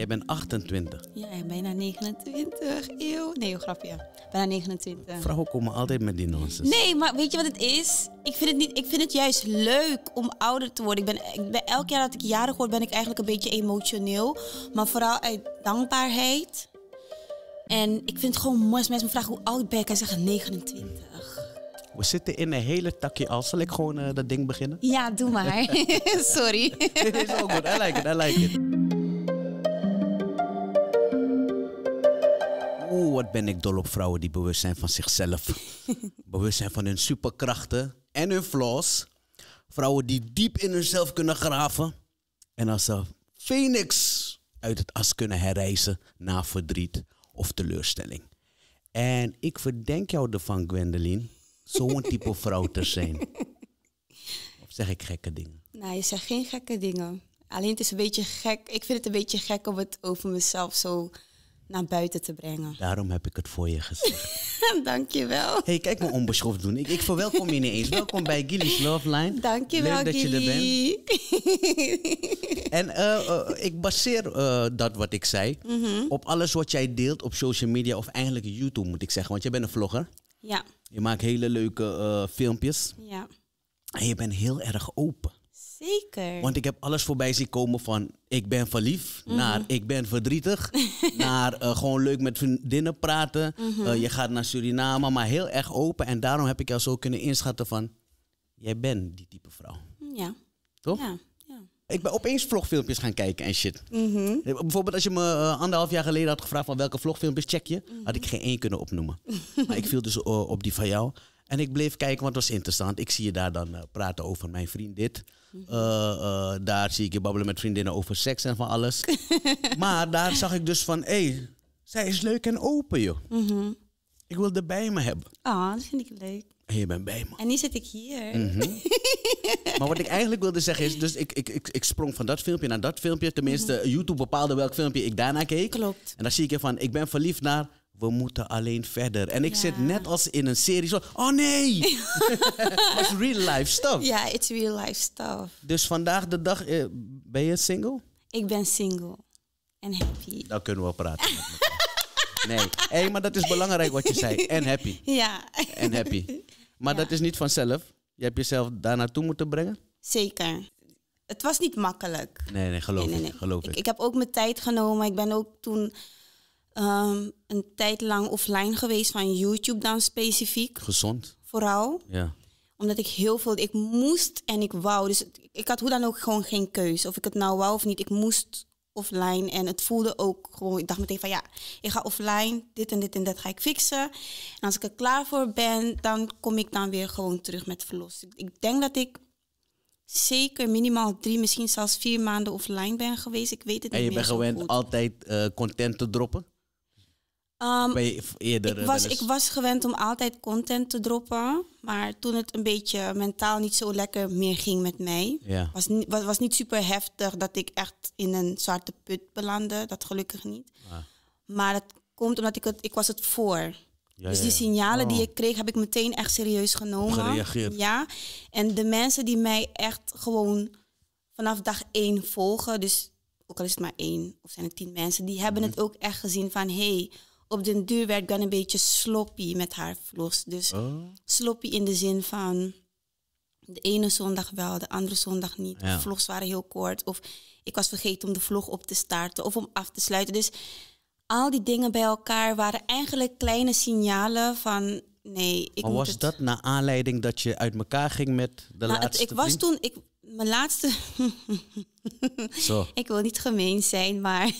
Jij bent 28. Ja, bijna 29. Eeuw. Nee, grapje. Bijna 29. Vrouwen komen altijd met die nonsens. Nee, maar weet je wat het is? Ik vind het, niet, ik vind het juist leuk om ouder te worden. Ik ben, ik ben, elk jaar dat ik jarig word, ben ik eigenlijk een beetje emotioneel. Maar vooral uit dankbaarheid. En ik vind het gewoon mooi als mensen me vragen hoe oud ben ik. En zeggen 29. We zitten in een hele takje al. Zal ik gewoon eh, dat ding beginnen? Ja, doe maar. Sorry. Dit is ook goed. I like it, I like it. wat ben ik dol op vrouwen die bewust zijn van zichzelf. bewust zijn van hun superkrachten en hun flaws. Vrouwen die diep in hunzelf kunnen graven. En als ze phoenix uit het as kunnen herrijzen na verdriet of teleurstelling. En ik verdenk jou ervan, Gwendoline, zo'n type vrouw te zijn. Of zeg ik gekke dingen? Nou, je zegt geen gekke dingen. Alleen het is een beetje gek. Ik vind het een beetje gek om het over mezelf zo naar buiten te brengen. Daarom heb ik het voor je gezegd. Dankjewel. hey, kijk me onbeschoft doen. Ik, ik verwelkom je niet eens. Welkom bij Gillies Love Line. Dankjewel, Leuk dat je er bent. en eh, eh, ik baseer eh, dat wat ik zei mhm. op alles wat jij deelt op social media of eigenlijk YouTube moet ik zeggen. Want jij bent een vlogger. Ja. Je maakt hele leuke filmpjes. Ja. En je bent heel erg open. Zeker. Want ik heb alles voorbij zien komen van ik ben verliefd mhm. naar ik ben verdrietig, naar eh, gewoon leuk met vriendinnen praten. Mhm. Eh, je gaat naar Suriname, maar heel erg open. En daarom heb ik jou zo kunnen inschatten van jij bent die type vrouw. Ja. Toch? Ja. Ik ben opeens vlogfilmpjes gaan kijken en shit. Mhm. Eh, bijvoorbeeld als je me anderhalf jaar geleden had gevraagd van welke vlogfilmpjes check je, had ik geen één kunnen opnoemen. maar ik viel dus op die van jou. En ik bleef kijken, want het was interessant. Ik zie je daar dan praten over mijn vriend dit. Eh, eh, daar zie ik je babbelen met vriendinnen over seks en van alles. maar daar zag ik dus van, hé, zij is leuk en open, joh. Mhm. Ik wil er bij me hebben. Ah, dat vind ik leuk. En je bent bij me. En nu zit ik hier. Mhm. maar wat ik eigenlijk wilde zeggen is, dus ik, ik, ik, ik, sprong van dat filmpje naar dat filmpje. Tenminste, mhm. YouTube bepaalde welk filmpje ik daarna keek. Klopt. En dan zie ik je van, ik ben verliefd naar we moeten alleen verder. En ik zit net als in een serie zo, oh nee! is real life stuff. Ja, it's real life stuff. Dus vandaag de dag, eh, ben je single? Ik ben single. En happy. Dan kunnen we praten. nee, hey, maar dat is belangrijk wat je zei. En happy. Ja. En happy. Maar dat is niet vanzelf. Je hebt jezelf daar naartoe moeten brengen? Zeker. Het was niet makkelijk. Nee, nee, geloof nee, nee, nee. ik. Ik heb ook mijn tijd genomen. Ik ben ook toen Ehm, een tijd lang offline geweest van YouTube dan specifiek. Gezond. Vooral. Ja. Omdat ik heel veel, ik moest en ik wou. Dus ik had hoe dan ook gewoon geen keus. Of ik het nou wou of niet. Ik moest offline. En het voelde ook gewoon, ik dacht meteen van ja, ik ga offline, dit en dit en dat ga ik fixen. En als ik er klaar voor ben, dan kom ik dan weer gewoon terug met verlossing. Ik denk dat ik zeker minimaal drie, misschien zelfs vier maanden offline ben geweest. Ik weet het en niet meer. En je bent gewend altijd eh, content te droppen? Ehm, eerder ik eh, was, ik was gewend om altijd content te droppen. Maar toen het een beetje mentaal niet zo lekker meer ging met mij. Ja. Was, was, was niet super heftig dat ik echt in een zwarte put belandde. Dat gelukkig niet. Ah. Maar het komt omdat ik het, ik was het voor. dus die signalen die oh. ik kreeg, heb ik meteen echt serieus genomen. Gereageerd. Ja. En de mensen die mij echt gewoon vanaf dag één volgen. Dus ook al is het maar één of zijn het tien mensen. Die hebben mhm. het ook echt gezien van... Hey, op den duur werd ik dan een beetje sloppy met haar vlogs, Dus oh. sloppy in de zin van de ene zondag wel, de andere zondag niet. De Vlogs waren heel kort. Of ik was vergeten om de vlog op te starten of om af te sluiten. Dus al die dingen bij elkaar waren eigenlijk kleine signalen van nee. Ik maar was dat naar aanleiding dat je uit elkaar ging met de nou, laatste? Het, ik was toen, ik, mijn laatste. Zo. Ik wil niet gemeen zijn, maar.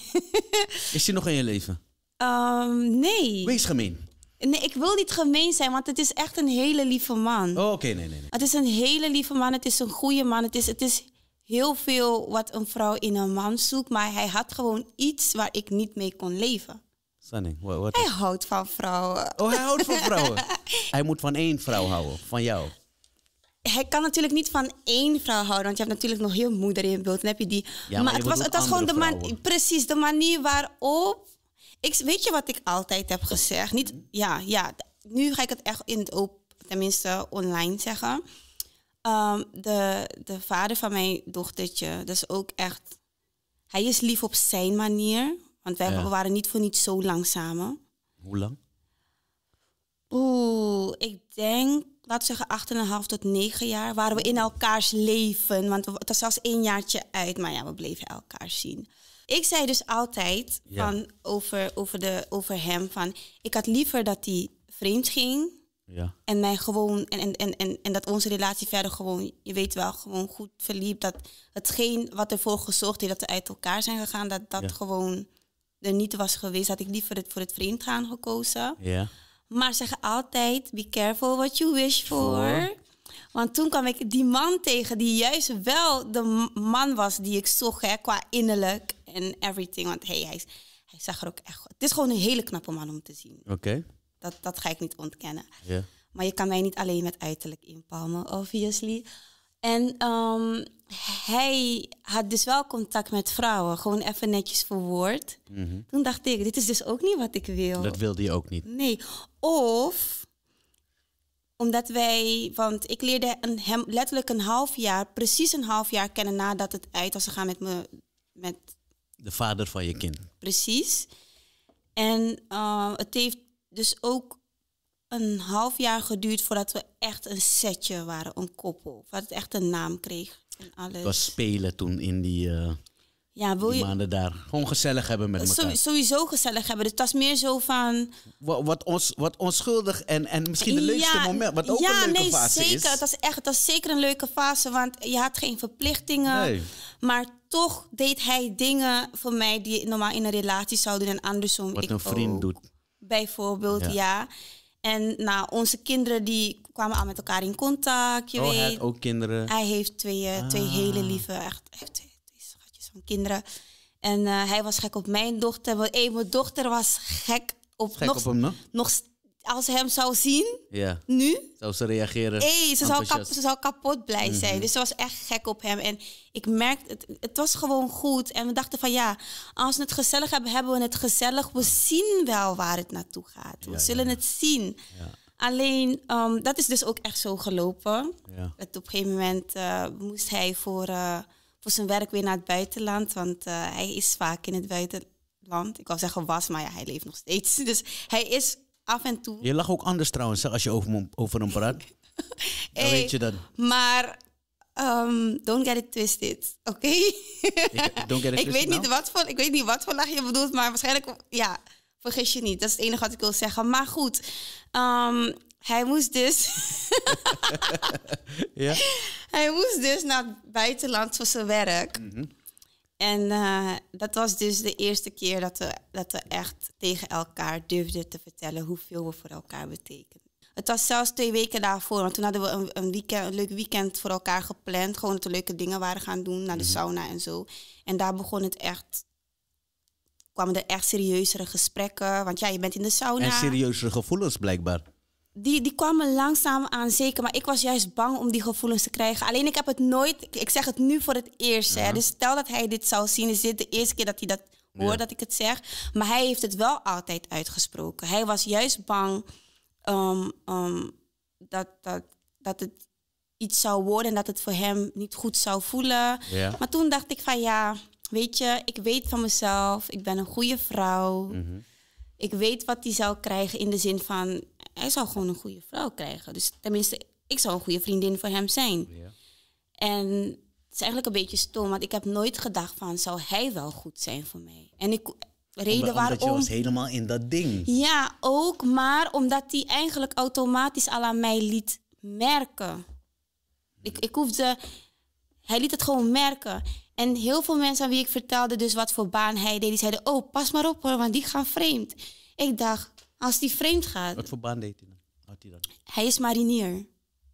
Is hij nog in je leven? Um, nee. Wees gemeen. Nee, ik wil niet gemeen zijn, want het is echt een hele lieve man. Oh, oké, nee, nee, nee. Het is een hele lieve man, het is een goede man. Het is, het is heel veel wat een vrouw in een man zoekt, maar hij had gewoon iets waar ik niet mee kon leven. Sunny, wat hij houdt van vrouwen. Oh, hij houdt van vrouwen. hij moet van één vrouw houden, van jou. Hij kan natuurlijk niet van één vrouw houden, want je hebt natuurlijk nog heel moeder in beeld. Dan heb je die. Ja, maar, het, was, het was gewoon de man, precies de manier waarop ik, weet je wat ik altijd heb gezegd? Niet, mhm. ja, ja, nu ga ik het echt in het open, tenminste online zeggen. Ehm, de, de vader van mijn dochtertje, dat is ook echt. Hij is lief op zijn manier. Want wij waren niet voor niet zo lang samen. Hoe lang? Oeh, ik denk, laten we zeggen, 8,5 tot 9 jaar waren we in mhm. elkaars leven. Want het was zelfs één jaartje uit, maar ja, we bleven elkaar zien ik zei dus altijd van over, over, de, over hem van ik had liever dat hij vreemd ging. Ja. En mij gewoon, en, en, en, en dat onze relatie verder gewoon, je weet wel, gewoon goed verliep. Dat hetgeen wat ervoor gezorgd heeft dat we uit elkaar zijn gegaan, dat dat gewoon er niet was geweest. Had ik liever het voor het vreemd gaan gekozen. Ja. Maar zeggen altijd, be careful what you wish for. Want toen kwam ik die man tegen die juist wel de man was die ik zocht, hè, qua innerlijk en everything. Want hey, hij, hij zag er ook echt goed. Het is gewoon een hele knappe man om te zien. Oké. Dat, dat ga ik niet ontkennen. Maar je kan mij niet alleen met uiterlijk inpalmen, obviously. En ehm, hij had dus wel contact met vrouwen, gewoon even netjes verwoord. woord mhm. Toen dacht ik, dit is dus ook niet wat ik wil. Dat wilde je ook niet. Nee. Of omdat wij, want ik leerde een, hem letterlijk een half jaar, precies een half jaar kennen nadat het uit was gegaan met me. Met de vader van je kind. Precies. En eh, het heeft dus ook een half jaar geduurd voordat we echt een setje waren, een koppel. Voordat het echt een naam kreeg en alles. Het was spelen toen in die... Eh, ja, wil je... maanden daar. Gewoon gezellig hebben met elkaar. Sowieso gezellig hebben. Dus het was meer zo van... Wat, wat ons, wat onschuldig en, en misschien de leukste ja, moment. Wat ook ja, een leuke nee, fase zeker. is. Ja, nee, dat is zeker een leuke fase. Want je had geen verplichtingen. Maar toch deed hij dingen voor mij die normaal in een relatie zouden doen. En andersom Wat ik een vriend doet. Bijvoorbeeld, ja. En nou, onze kinderen die kwamen al met elkaar in contact, je oh, weet. hij ook kinderen? Hij heeft twee, eh, twee ah. hele lieve, echt, van kinderen. En eh, hij was gek op mijn dochter. Want eh, mijn dochter was gek op, gek nog, op hem, nog Als ze hem zou zien, nu... Zou ze reageren? ze, zou ze zou kapot blij mhm. zijn. Dus ze was echt gek op hem. En ik merkte, het, het was gewoon goed. En we dachten van ja, als we het gezellig hebben, hebben we het gezellig. We zien wel waar het naartoe gaat. We zullen het zien. Alleen, ehm, dat is dus ook echt zo gelopen. Op een gegeven moment eh, moest hij voor voor zijn werk weer naar het buitenland. Want eh, hij is vaak in het buitenland. Ik wou zeggen was, maar ja, hij leeft nog steeds. Dus hij is af en toe. Je lag ook anders trouwens, als je over, over hem praat. weet je dat. Maar ehm, don't get it twisted, oké? ik weet niet nou. wat voor, ik weet niet wat voor lach je bedoelt, maar waarschijnlijk, ja, vergis je niet. Dat is het enige wat ik wil zeggen. Maar goed, ehm, hij moest dus. ja. Hij moest dus naar het buitenland voor zijn werk. Mhm. En eh, dat was dus de eerste keer dat we, dat we echt tegen elkaar durfden te vertellen hoeveel we voor elkaar betekenen. Het was zelfs twee weken daarvoor, want toen hadden we een, een, weekend, een leuk weekend voor elkaar gepland. Gewoon dat we leuke dingen waren gaan doen, naar de mhm. sauna en zo. En daar begon het echt kwamen er echt serieuzere gesprekken. Want ja, je bent in de sauna. En serieuzere gevoelens blijkbaar die, die kwamen langzaam aan, zeker. Maar ik was juist bang om die gevoelens te krijgen. Alleen ik heb het nooit, ik zeg het nu voor het eerst. Hè. Mhm. Dus stel dat hij dit zou zien, is dit de eerste keer dat hij dat hoort, dat ik het zeg. Maar hij heeft het wel altijd uitgesproken. Hij was juist bang ehm, ehm, dat, dat, dat het iets zou worden en dat het voor hem niet goed zou voelen. Maar toen dacht ik van ja, weet je, ik weet van mezelf, ik ben een goede vrouw. Mhm ik weet wat hij zou krijgen in de zin van hij zou gewoon een goede vrouw krijgen. Dus tenminste, ik zou een goede vriendin voor hem zijn. En het is eigenlijk een beetje stom, want ik heb nooit gedacht van zou hij wel goed zijn voor mij. En ik reden waarom. Omdat je was helemaal in dat ding. Ja, ook, maar omdat hij eigenlijk automatisch al aan mij liet merken. Ik, ik hoefde, hij liet het gewoon merken. En heel veel mensen aan wie ik vertelde dus wat voor baan hij deed, die zeiden, oh, pas maar op hoor, want die gaan vreemd. Ik dacht, als die vreemd gaat... Wat voor baan deed hij dan? hij, hij is marinier.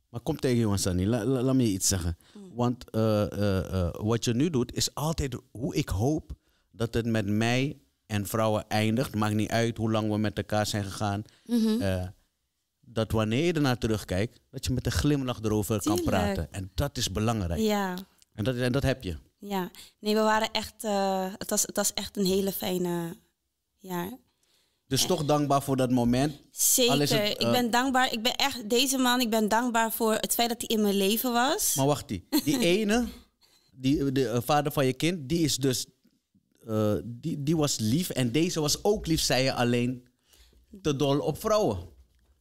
Maar kom tegen jongens, Sani, laat me je iets zeggen. Hmm. Want eh, eh, eh, wat je nu doet, is altijd hoe ik hoop dat het met mij en vrouwen eindigt. Maakt niet uit hoe lang we met elkaar zijn gegaan. Mhm. dat wanneer je ernaar terugkijkt, dat je met een glimlach erover kan praten. En dat is belangrijk. Ja. En dat, en dat heb je. Ja, nee, we waren echt, eh, het, was, het was echt een hele fijne jaar. Dus toch dankbaar voor dat moment? Zeker, ik eh, ben dankbaar, ik ben echt, deze man, ik ben dankbaar voor het feit dat hij in mijn leven was. Maar wacht, die, die ene, die, de eh, vader van je kind, die is dus, die, die was lief en deze was ook lief, zei je alleen, te dol op vrouwen.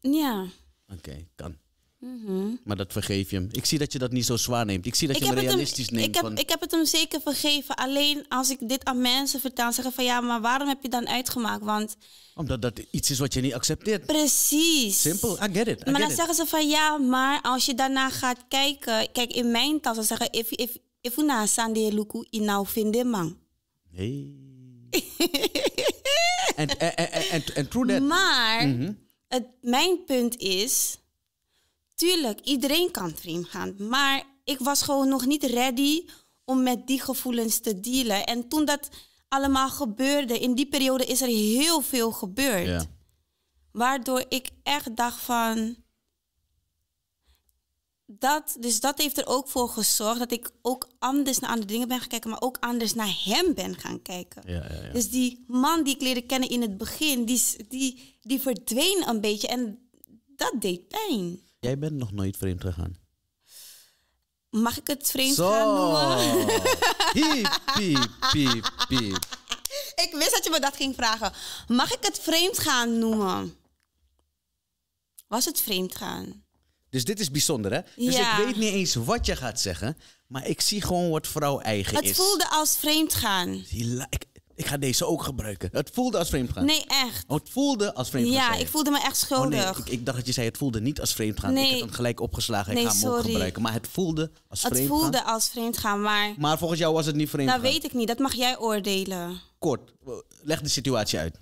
Ja. Oké, okay, kan. Mhm. Maar dat vergeef je hem. Ik zie dat je dat niet zo zwaar neemt. Ik zie dat je hem realistisch neemt. Ik heb, van... ik heb het hem zeker vergeven. Alleen als ik dit aan mensen vertel, zeggen van ja, maar waarom heb je dan uitgemaakt? Want omdat dat iets is wat je niet accepteert. Precies. Simpel, I get it. maar dan zeggen ze van ja, maar als je daarna gaat kijken. Kijk, in mijn tas, ze zeggen: if, if, if una sande luku inau vinden man. Nee. en, en, true that. Maar mhm. het, mijn punt is Tuurlijk, iedereen kan vreemd gaan. Maar ik was gewoon nog niet ready om met die gevoelens te dealen. En toen dat allemaal gebeurde, in die periode is er heel veel gebeurd. Waardoor ik echt dacht van. Dat, dus dat heeft er ook voor gezorgd dat ik ook anders naar andere dingen ben gaan kijken, maar ook anders naar hem ben gaan kijken. dus die man die ik leerde kennen in het begin, die, die, die verdween een beetje en dat deed pijn. Jij bent nog nooit vreemd gegaan. Mag ik het vreemd gaan noemen? Piep, piep, piep, piep. Ik wist dat je me dat ging vragen. Mag ik het vreemd gaan noemen? Was het vreemd gaan? Dus dit is bijzonder, hè? Dus ik weet niet eens wat je gaat zeggen, maar ik zie gewoon wat vrouw eigen is. Het voelde als vreemd gaan ik ga deze ook gebruiken. Het voelde als vreemdgaan. Nee, echt. Oh, het voelde als vreemdgaan. Ja, ik voelde me echt schuldig. Oh, nee, ik, dacht dat je zei, het voelde niet als vreemdgaan. Nee. Ik heb het gelijk opgeslagen, ik ga hem ook gebruiken. Maar het voelde als het vreemdgaan. Het voelde als vreemdgaan, maar... Maar volgens jou was het niet vreemdgaan? Dat weet ik niet, dat mag jij oordelen. Kort, eh, leg de situatie uit.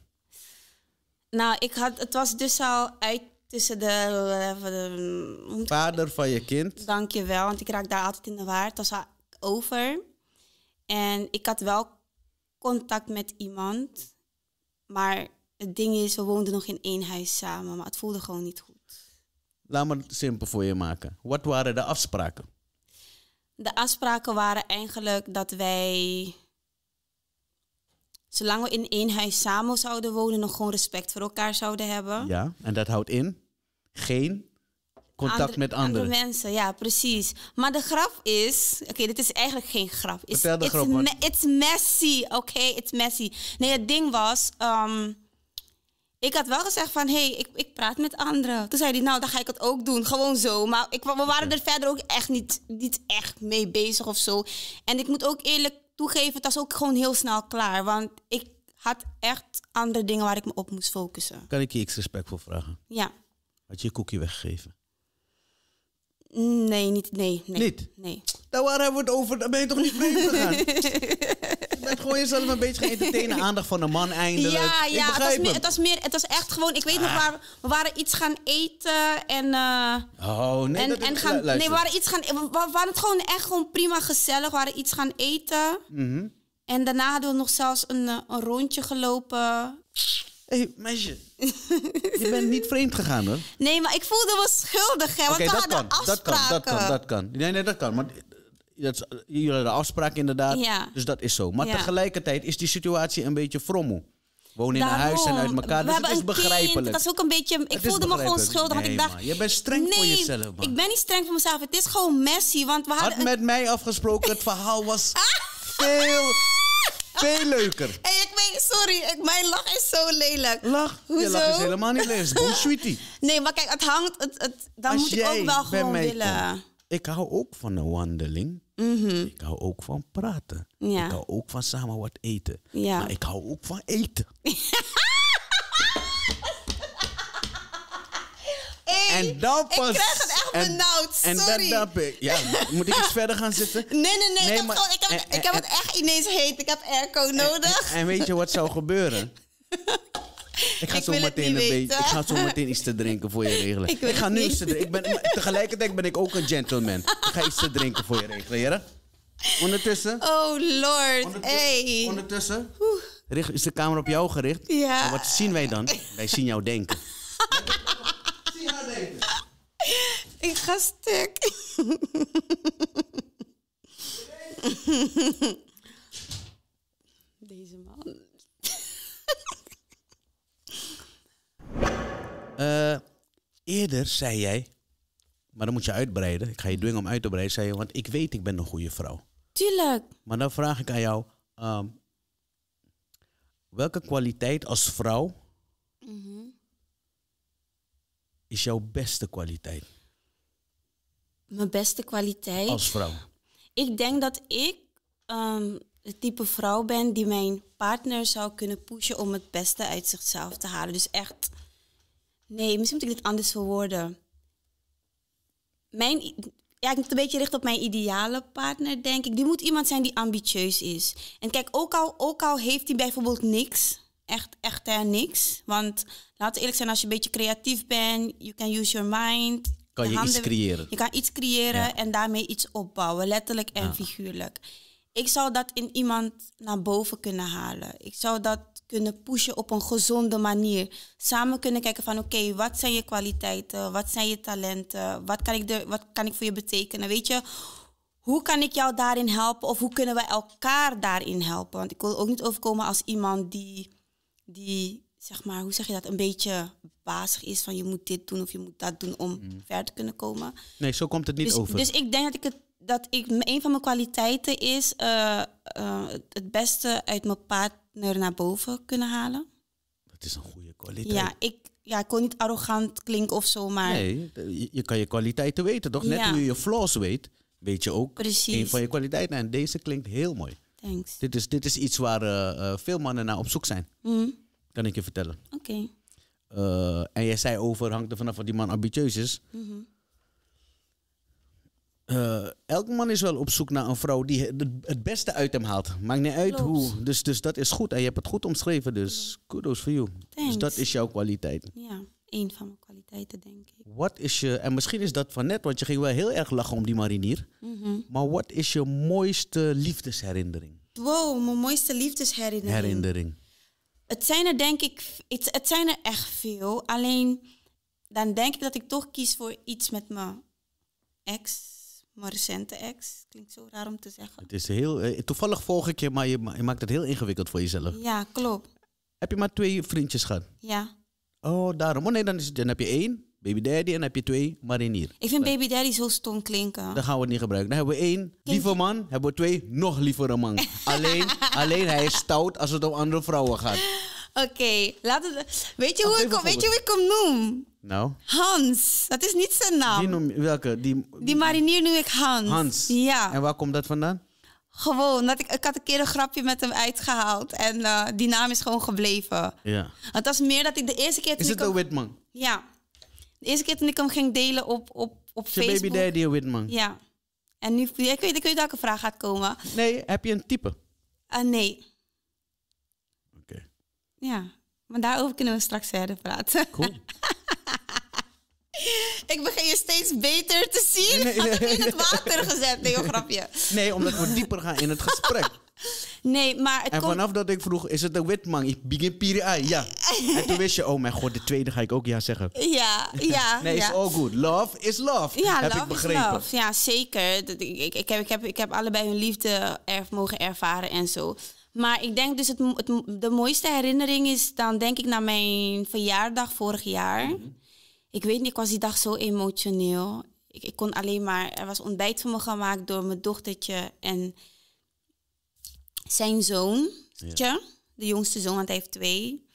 Nou, ik had, het was dus al uit tussen de... Eh, hm, Vader van je kind. Dankjewel, want ik raak daar altijd in de waar. Het was over. En ik had wel contact met iemand. Maar het ding is, we woonden nog in één huis samen, maar het voelde gewoon niet goed. Laat me het simpel voor je maken. Wat waren de afspraken? De afspraken waren eigenlijk dat wij, zolang we in één huis samen zouden wonen, nog gewoon respect voor elkaar zouden hebben. Ja, en dat houdt in geen contact met anderen. Andere mensen, ja, precies. Maar de grap is, oké, dit is eigenlijk geen grap. Het is de it's messy, oké, okay? it's messy. Nee, het ding was, ehm, ik had wel gezegd van, hé, hey, ik, ik praat met anderen. Toen zei hij, nou, dan ga ik het ook doen, gewoon zo. Maar ik, we waren er verder ook echt niet, niet echt mee bezig of zo. En ik moet ook eerlijk toegeven, het was ook gewoon heel snel klaar. Want ik had echt andere dingen waar ik me op moest focussen. Kan ik je iets respectvol vragen? Ja. Had je je koekje weggegeven? Nee, niet. Nee, nee. Niet? Nee. Daar nou, waar hebben we het over? Daar ben je toch niet te gegaan? je bent gewoon jezelf een beetje geëntertainen. Aandacht van een man eindelijk. Ja, ja. het, was meer, het, was meer, het was echt gewoon... Ik weet nog, ah. waar, we waren iets gaan eten en... Eh, oh, nee. En, dat en nee, we waren iets gaan... We, waren het gewoon echt gewoon prima gezellig. We waren iets gaan eten. Mhm. En daarna hadden we nog zelfs een, eh, een rondje gelopen. Hé, hey, meisje, je bent niet vreemd gegaan hoor. Nee, maar ik voelde me schuldig, hè, want we hadden kan, afspraken. Dat kan, dat kan, dat kan. Nee, nee, dat kan. Maar dat, jullie hadden afspraken inderdaad, dus dat is zo. Maar tegelijkertijd is die situatie een beetje frommel. Wonen in een huis en uit elkaar, dus het is begrijpelijk. dat is ook een beetje, ik voelde me gewoon schuldig, ik dacht... je bent streng voor jezelf, man. ik ben niet streng voor mezelf, het is gewoon messy, want we hadden... Had met mij afgesproken, het verhaal was ah! veel veel leuker. Hey, ik ben, sorry, ik, mijn lach is zo lelijk. Lach? Je lach is helemaal niet lelijk. goed, sweetie. Nee, maar kijk, het hangt... Het, het, dan moet ik ook wel gewoon willen. ik hou ook van een wandeling. Mhm. Ik hou ook van praten. Ik hou ook van samen wat eten. Maar ik hou ook van eten. en dan pas, ik krijg het echt benauwd, sorry. En dat heb ik. Ja, moet ik eens verder gaan zitten? Nee, nee, nee. ik, heb ik, heb, ik heb het echt ineens heet. Ik heb airco nodig. En, weet je wat zou gebeuren? Ik ga, zo meteen een beetje, ik ga zo meteen iets te drinken voor je regelen. Ik, ik ga nu iets te drinken. Ik ben, tegelijkertijd ben ik ook een gentleman. Ik ga iets te drinken voor je regelen, Ondertussen. Oh lord, ondertussen, hey. Ondertussen is de kamer op jou gericht. Ja. wat zien wij dan? Wij zien jou denken. Ik ga stuk. Deze man. Eh, eerder zei jij, maar dan moet je uitbreiden. Ik ga je dwingen om uit te breiden. Zei je, want ik weet, ik ben een goede vrouw. Tuurlijk. Maar dan vraag ik aan jou, ehm, welke kwaliteit als vrouw mhm is jouw beste kwaliteit? Mijn beste kwaliteit? Als vrouw. Ik denk dat ik ehm, het type vrouw ben die mijn partner zou kunnen pushen om het beste uit zichzelf te halen. Dus echt, nee, misschien moet ik dit anders verwoorden. Mijn, ja, ik moet een beetje richten op mijn ideale partner, denk ik. Die moet iemand zijn die ambitieus is. En kijk, ook al, ook al heeft hij bijvoorbeeld niks, echt, echt hè, eh, niks. Want laten we eerlijk zijn, als je een beetje creatief bent, you can use your mind. Kan je, je iets creëren. Je kan iets creëren en daarmee iets opbouwen, letterlijk en figuurlijk. Ik zou dat in iemand naar boven kunnen halen. Ik zou dat kunnen pushen op een gezonde manier. Samen kunnen kijken van oké, wat zijn je kwaliteiten? Wat zijn je talenten? Wat kan, ik de, wat kan ik voor je betekenen? Weet je, hoe kan ik jou daarin helpen? Of hoe kunnen we elkaar daarin helpen? Want ik wil ook niet overkomen als iemand die die, zeg maar, hoe zeg je dat, een beetje bazig is van je moet dit doen of je moet dat doen om mhm. ver te kunnen komen. Nee, zo komt het niet dus, over. Dus ik denk dat ik het dat ik een van mijn kwaliteiten is eh, eh, het beste uit mijn partner naar boven kunnen halen. Dat is een goede kwaliteit. Ja, ik, ja, ik kon niet arrogant klinken of zo, maar. Nee, je, kan je kwaliteiten weten, toch? Net ja. hoe je je flaws weet, weet je ook Precies. een van je kwaliteiten. En deze klinkt heel mooi. Thanks. Dit is, dit is iets waar eh, veel mannen naar op zoek zijn. Mm. Kan ik je vertellen. Oké. Eh, en jij zei over, hangt er vanaf wat die man ambitieus is. Mm elke man is wel op zoek naar een vrouw die het beste uit hem haalt. Maakt niet uit hoe. Dus, dus dat is goed. En je hebt het goed omschreven. Dus kudos voor jou. Dus dat is jouw kwaliteit. Ja, één van mijn kwaliteiten, denk ik. Wat is je, en misschien is dat van net, want je ging wel heel erg lachen om die marinier. Mhm. Maar wat is je mooiste liefdesherinnering? Wow, mijn mooiste liefdesherinnering. Herinnering het zijn er denk ik, het, het, zijn er echt veel. Alleen dan denk ik dat ik toch kies voor iets met mijn ex, mijn recente ex. Klinkt zo raar om te zeggen. Het is heel, eh, toevallig volg ik je, maar je, maakt het heel ingewikkeld voor jezelf. Ja, klopt. Heb je maar twee vriendjes gehad? Ja. Oh, daarom. Oh nee, dan, is, dan heb je één. Baby Daddy en dan heb je twee, marinier. Ik vind Baby Daddy zo stom klinken. Dan gaan we het niet gebruiken. Dan hebben we één, lieve man. Hebben we twee, nog lievere man. alleen, alleen hij is stout als het om andere vrouwen gaat. Oké, laten we... Weet je, hoe ik, weet je hoe ik hem noem? Nou? Hans. Dat is niet zijn naam. Die noem, welke? Die, die marinier noem ik Hans. Hans. Ja. En waar komt dat vandaan? Gewoon, dat ik, ik had een keer een grapje met hem uitgehaald. En eh, die naam is gewoon gebleven. Ja. Het was meer dat ik de eerste keer... Is het een wit man? Ja eerste keer toen ik hem ging delen op, op, op Facebook. Facebook. baby daddy Witman. Ja. En nu, ik weet, ik weet welke vraag gaat komen. Nee, heb je een type? Uh, nee. Oké. Ja, maar daarover kunnen we straks verder praten. Cool. ik begin je steeds beter te zien. Nee, nee, in het water gezet. Nee, grapje. Nee, omdat we dieper gaan in het gesprek. Nee, maar het En vanaf dat ik vroeg, is het een man, Ik begin PDI, ja. en toen wist je, oh mijn god, de tweede ga ik ook ja zeggen. Ja, ja. nee, is all good. Love is love. Ja, heb ik begrepen. is Ja, zeker. Ik, ik, heb, ik, heb, ik heb allebei hun liefde erf, mogen ervaren en zo. Maar ik denk dus, het, de mooiste herinnering is dan denk ik naar mijn verjaardag vorig jaar. Mhm. Ik weet niet, ik was die dag zo emotioneel. Ik, ik kon alleen maar, er was ontbijt voor me gemaakt door mijn dochtertje en zijn zoon. de jongste zoon, want hij heeft twee.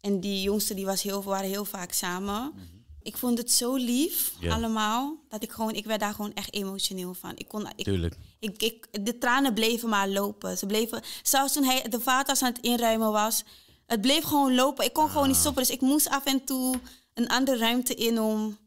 En die jongste die was heel, waren heel vaak samen. Mhm. Ik vond het zo lief, allemaal, dat ik gewoon, ik werd daar gewoon echt emotioneel van. Ik kon, ik, Tuurlijk. Ik, de tranen bleven maar lopen. Ze bleven, zelfs toen hij de vader aan het inruimen was, het bleef gewoon lopen. Ik kon gewoon niet ah. stoppen, dus ik moest af en toe een andere ruimte in om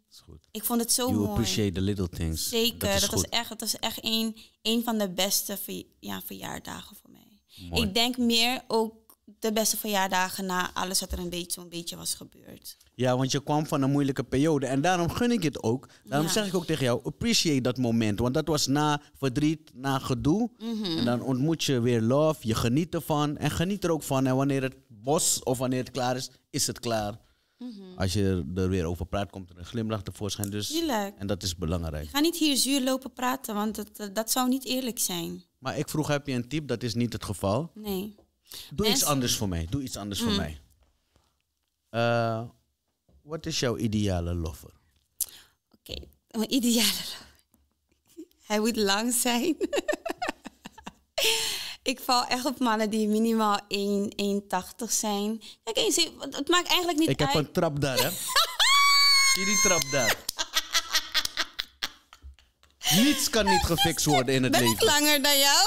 ik vond het zo mooi. You appreciate the little things. Zeker, dat, was echt, dat was echt een, een van de beste ja, verjaardagen voor mij. Ik denk meer ook de beste verjaardagen na alles wat er een beetje, een beetje was gebeurd. Ja, want je kwam van een moeilijke periode. En daarom gun ik het ook. Daarom zeg ik ook tegen jou, appreciate dat moment. Want dat was na verdriet, na gedoe. Mhm. En dan ontmoet je weer love, je geniet ervan. En geniet er ook van. En wanneer het bos of wanneer het klaar is, is het klaar. Mhm. Als je er weer over praat, komt er een glimlach tevoorschijn. Dus, En dat is belangrijk. Ik ga niet hier zuur lopen praten, want dat, dat zou niet eerlijk zijn. Maar ik vroeg, heb je een type? Dat is niet het geval. Nee. Doe iets anders voor mij. Doe iets anders voor mhm. mij. Uh, wat is jouw ideale lover? Oké, mijn ideale lover. Hij moet lang zijn. ik val echt op mannen die minimaal 1,80 zijn. Kijk eens, het maakt eigenlijk niet ik uit. Ik heb een trap daar, hè? Zie die trap daar. Niets kan niet gefixt worden in het ben leven. Ben ik langer dan jou?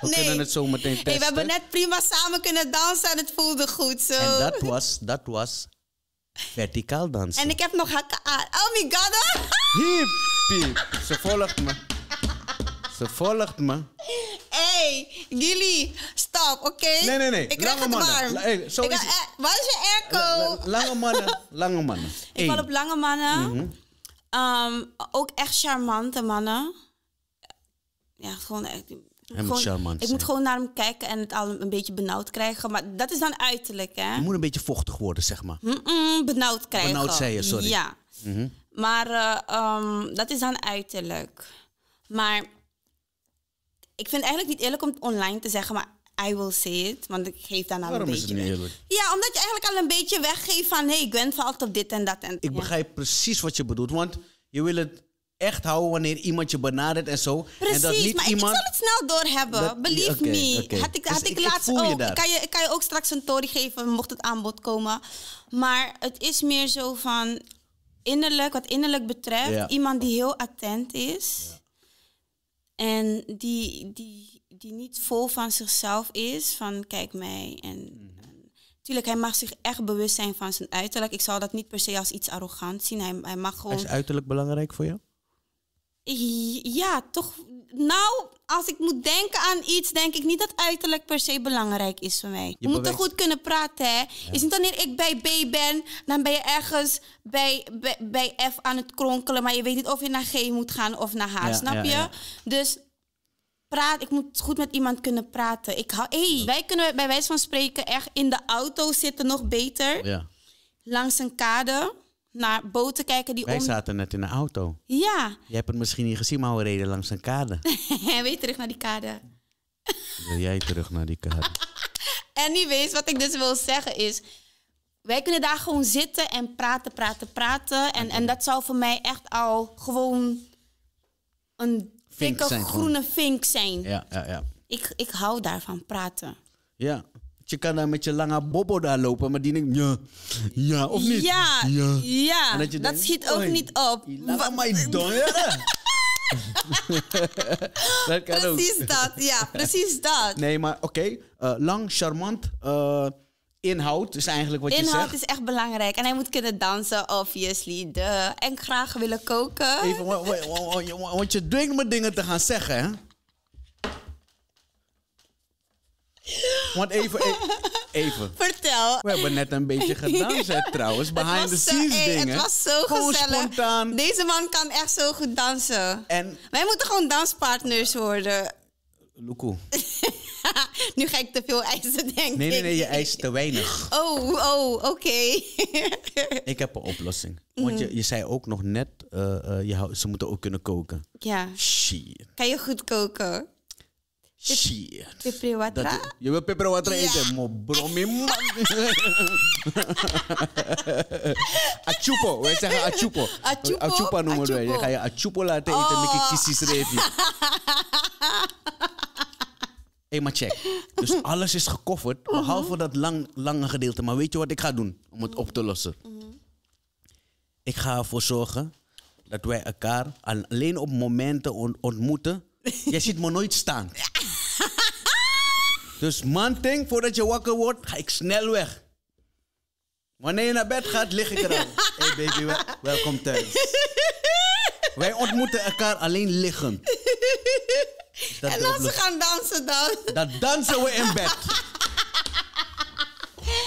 We kunnen het zo meteen testen. Hey, we hebben net prima samen kunnen dansen en het voelde goed zo. En dat was, dat was verticaal dansen. En ik heb nog hakken aan. Oh my god. Hiep, Ze volgt me. Ze volgt me. hey, Gilly, stop, oké? Nee, nee, nee. Ik krijg lange het mannen. warm. is eh, wat is je airco? lange mannen, lange mannen. Ik val op lange mannen. Mhm. Ehm, ook echt charmante mannen. Ja, gewoon echt... Gewoon, ik moet gewoon naar hem kijken en het al een beetje benauwd krijgen. Maar dat is dan uiterlijk, hè? Je moet een beetje vochtig worden, zeg maar. benauwd krijgen. Benauwd zijn, je, sorry. Ja. Mhm. Maar eh, ehm, dat is dan uiterlijk. Maar ik vind het eigenlijk niet eerlijk om online te zeggen, maar I will say it. Want ik geef daarna Waarom een beetje. Waarom is het niet eerlijk? Ja, omdat je eigenlijk al een beetje weggeeft van hé, ik Gwen valt op dit en dat. En, ik begrijp precies wat je bedoelt, want je wil het echt houden wanneer iemand je benadert en zo. Precies, en dat niet maar ik zal het snel doorhebben. hebben Believe me. Had ik, dus had ik, laatst Ik kan, je, ik kan je ook straks een tory geven, mocht het aanbod komen. Maar het is meer zo van innerlijk, wat innerlijk betreft, iemand die heel attent is. En die, die, die niet vol van zichzelf is, van kijk mij. Mhm. En, Tuurlijk, hij mag zich echt bewust zijn van zijn uiterlijk. Ik zal dat niet per se als iets arrogant zien. Hij, hij mag gewoon... Is uiterlijk belangrijk voor jou? Ja, toch. Nou, als ik moet denken aan iets, denk ik niet dat uiterlijk per se belangrijk is voor mij. Je, moet er goed kunnen praten, hè? Is niet wanneer ik bij B ben, dan ben je ergens bij, bij, bij, F aan het kronkelen, maar je weet niet of je naar G moet gaan of naar H, snap je? Dus praat, ik moet goed met iemand kunnen praten. Ik hou, hey, wij kunnen bij wijze van spreken echt in de auto zitten nog beter. Ja. Langs een kade naar boten kijken die Wij zaten net in de auto. Ja. Je hebt het misschien niet gezien, maar we reden langs een kade. en weer terug naar die kade. Wil jij terug naar die kade? Anyways, wat ik dus wil zeggen is... Wij kunnen daar gewoon zitten en praten, praten, praten. En, en dat zou voor mij echt al gewoon een dikke groene vink zijn. Ja, ja, ja. Ik, ik hou daarvan praten. Ja, je kan daar met je lange bobo daar lopen, maar die denkt, ja, of niet? Ja, ja. Dat, schiet ook niet op. Laat mij door. dat kan precies dat, ja, precies dat. Nee, maar oké, eh, lang, charmant, eh, inhoud is eigenlijk wat inhoud je zegt. Inhoud is echt belangrijk. En hij moet kunnen dansen, obviously. De, en graag willen koken. Even, want je dwingt me dingen te gaan zeggen, hè? Want even, e-, even. Vertel. We hebben net een beetje gedanst trouwens. Behind the scenes dingen. Het was zo gezellig. Spontaan. Deze man kan echt zo goed dansen. En Wij moeten gewoon danspartners worden. Luku. nu ga ik te veel eisen, denk ik. Nee, nee, nee, je eist te weinig. Oh, oh, oké. ik heb een oplossing. Mhm. Want je, je zei ook nog net, eh, eh, je, ze moeten ook kunnen koken. Ja. Shit. Kan je goed koken? Shit. Peprewatra. Dat, je wil peprewatra yeah. eten? Mo bro, man. achupo. Wij zeggen achupo. Achupo. Achupo noemen wij. Je ga achupo laten eten met je oh. kisses reefje. Hé, hey, maar check. Dus alles is gekofferd, mhm. behalve dat lang, lange gedeelte. Maar weet je wat ik ga doen om het op te lossen? Mhm. Ik ga ervoor zorgen dat wij elkaar alleen op momenten ontmoeten. Je ziet me nooit staan. Dus manting, voordat je wakker wordt, ga ik snel weg. Wanneer je naar bed gaat, lig ik er al. Hey baby, welkom thuis. Wij ontmoeten elkaar alleen liggen. Dat en als ze gaan dansen dan? Dan dansen we in bed.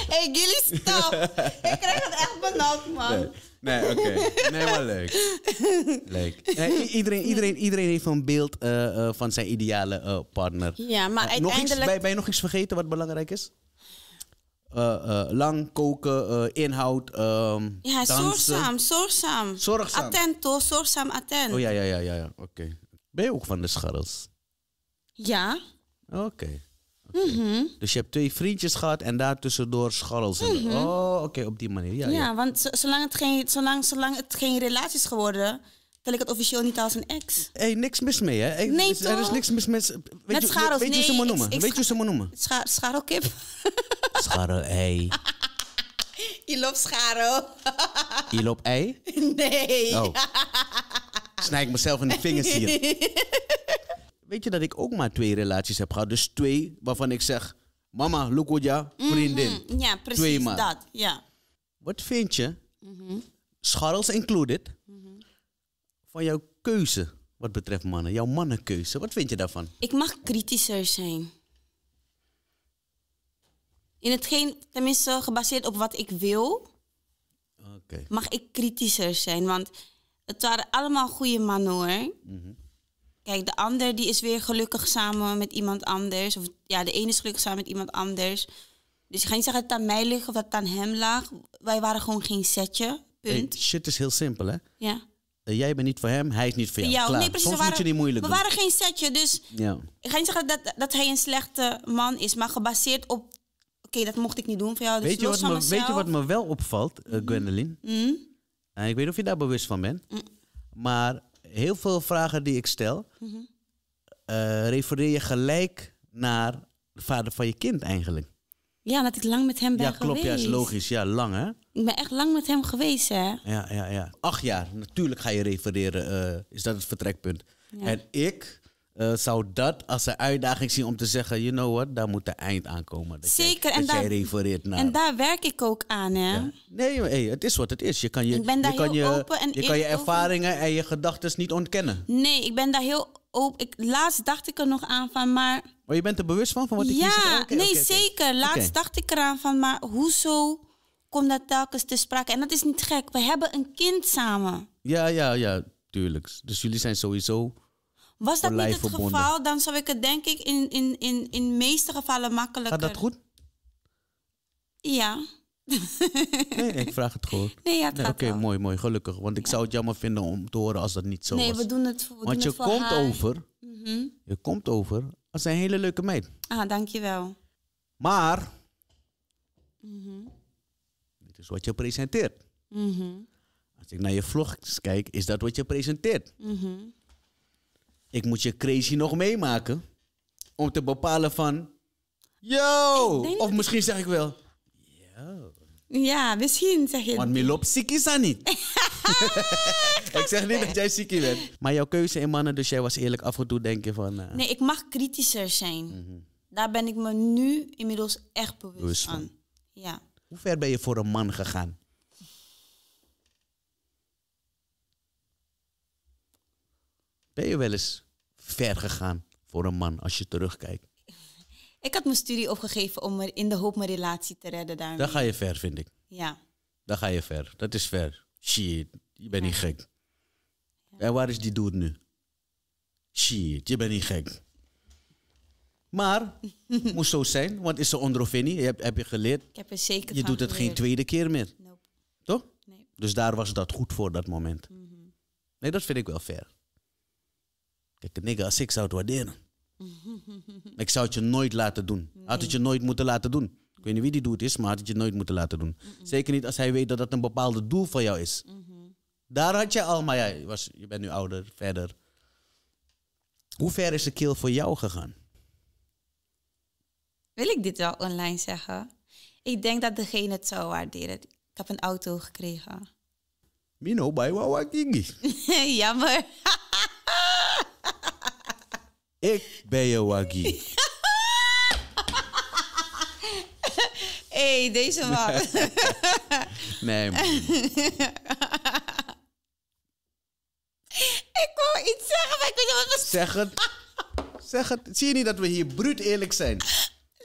Hé, hey, Gilly, stop. ik krijg het echt benauwd, man. Nee, oké. Nee, maar leuk. Leuk. iedereen, iedereen, iedereen heeft een beeld eh, eh, van zijn ideale eh, partner. Ja, maar uiteindelijk... ben, je nog iets vergeten wat belangrijk is? lang koken, inhoud. Um, ja, dansen. zorgzaam, zorgzaam. Zorgzaam. Attent zorgzaam attent. Oh ja, ja, ja, ja, ja. oké. Ben je ook van de scharrels? Ja. Oké. Mhm. Dus je hebt twee vriendjes gehad en daartussendoor tussendoor scharrels mhm. Oh, oké, op die manier. Ja, ja, ja. want zolang het, geen, zolang, zolang het geen relatie is geworden, tel ik het officieel niet als een ex. Hé, hey, niks mis mee, hè? nee, dus Er is niks mis met... Weet met je, scharrels, Weet je ze maar noemen? weet je ze me noemen? Scha scharrelkip. Scharrel, ei. Je loopt scharrel. Je loopt ei? Nee. Oh. Snij ik mezelf in de vingers hier. Weet je dat ik ook maar twee relaties heb gehad? Dus twee waarvan ik zeg, mama, look mhm, vriendin. Mm -hmm. Ja, precies twee dat. Ja. Wat vind je, mm included, mhm. van jouw keuze wat betreft mannen? Jouw mannenkeuze, wat vind je daarvan? Ik mag kritischer zijn. In hetgeen, tenminste gebaseerd op wat ik wil, mag ik kritischer zijn. Want het waren allemaal goede mannen hoor. Mm Kijk, de ander die is weer gelukkig samen met iemand anders. Of ja, de ene is gelukkig samen met iemand anders. Dus ik ga niet zeggen dat het aan mij ligt of dat het aan hem lag. Wij waren gewoon geen setje. Punt. shit is heel simpel, hè? Ja. Eh, jij bent niet voor hem, hij is niet voor jou. Ja, Nee, precies, Soms moet je niet moeilijk we We waren geen setje, dus ja. ik ga niet zeggen dat, dat hij een slechte man is, maar gebaseerd op... Oké, dat mocht ik niet doen voor jou, dus weet je, wat me, weet je wat me wel opvalt, eh, Gwendoline? Gwendolyn? Mm. Mm-hmm. Eh, ik weet of je daar bewust van bent, maar heel veel vragen die ik stel, mm refereer je gelijk naar de vader van je kind eigenlijk. Ja, dat ik lang met hem ben ja, klopt, geweest. Ja, klopt. Ja, is logisch. Ja, lang hè? Ik ben echt lang met hem geweest hè? Ja, ja, ja. Acht jaar. Natuurlijk ga je refereren. Eh, is dat het vertrekpunt. En ik eh, zou dat als een uitdaging zien om te zeggen, you know what, daar moet de eind aan komen. Zeker, en, daar, en daar werk ik ook aan. Hè? Nee, maar, hey, het is wat het is. Je kan je, je kan je, je, kan je ervaringen en je gedachten niet ontkennen. Nee, ik ben daar heel open. Ik, laatst dacht ik er nog aan van, maar... Maar je bent er bewust van, van wat ik ja, Ja, nee, zeker. Laatst dacht ik eraan van, maar hoezo komt dat telkens te sprake? En dat is niet gek. We hebben een kind samen. Ja, ja, ja, tuurlijk. Dus jullie zijn sowieso was dat niet het geval, dan zou ik het denk ik in de in, in, in meeste gevallen makkelijker... Gaat dat goed? Ja. nee, ik vraag het gewoon. Nee, ja, Oké, mooi, mooi, gelukkig. Want ik zou het jammer vinden om te horen als dat niet zo is. Nee, we doen het voor Want je komt over, mhm. je komt over als een hele leuke meid. Ah, dankjewel. Maar, mm -hmm. dit is wat je presenteert. Mhm. Als ik naar je vlog kijk, is dat wat je presenteert. Mhm. Ik moet je crazy nog meemaken om te bepalen van... Yo! Of misschien zeg ik wel... Yo. Ja, misschien zeg je... Want Milop ziek is dan niet. ik zeg niet dat jij ziek bent. Maar jouw keuze in mannen, dus jij was eerlijk af en toe denken van... Eh. Nee, ik mag kritischer zijn. Mhm. Daar ben ik me nu inmiddels echt bewust, van. Ja. Hoe ver ben je voor een man gegaan? Ben je wel eens ver gegaan voor een man als je terugkijkt? Ik had mijn studie opgegeven om er in de hoop mijn relatie te redden daarmee. Daar ga je ver, vind ik. Ja. Daar ga je ver. Dat is ver. Shit, je bent niet gek. En waar is die dude nu? Shit, je bent niet gek. Maar het moest zo zijn, want is een onderopinie. Heb, heb je geleerd? Ik heb er zeker Je doet het geen tweede keer meer. Nope. Toch? Nee. Dus daar was dat goed voor dat moment. Mhm. Nee, dat vind ik wel ver. Kijk, nigga, als ik zou het waarderen. ik zou het je nooit laten doen. Had het je nooit moeten laten doen. Ik weet niet wie die doet is, maar had het je nooit moeten laten doen. Zeker niet als hij weet dat dat een bepaald doel voor jou is. Mm-hmm. Daar had je al, maar ja, je, was, je bent nu ouder, verder. Hoe ver is de keel voor jou gegaan? Wil ik dit wel online zeggen? Ik denk dat degene het zou waarderen. Ik heb een auto gekregen. Mino bij Wawakingi. Jammer. Ik ben je waggie. Hé, hey, deze man. nee, man. ik wou iets zeggen, maar ik weet niet wat Zeg het. Zeg het. Zie je niet dat we hier bruut eerlijk zijn?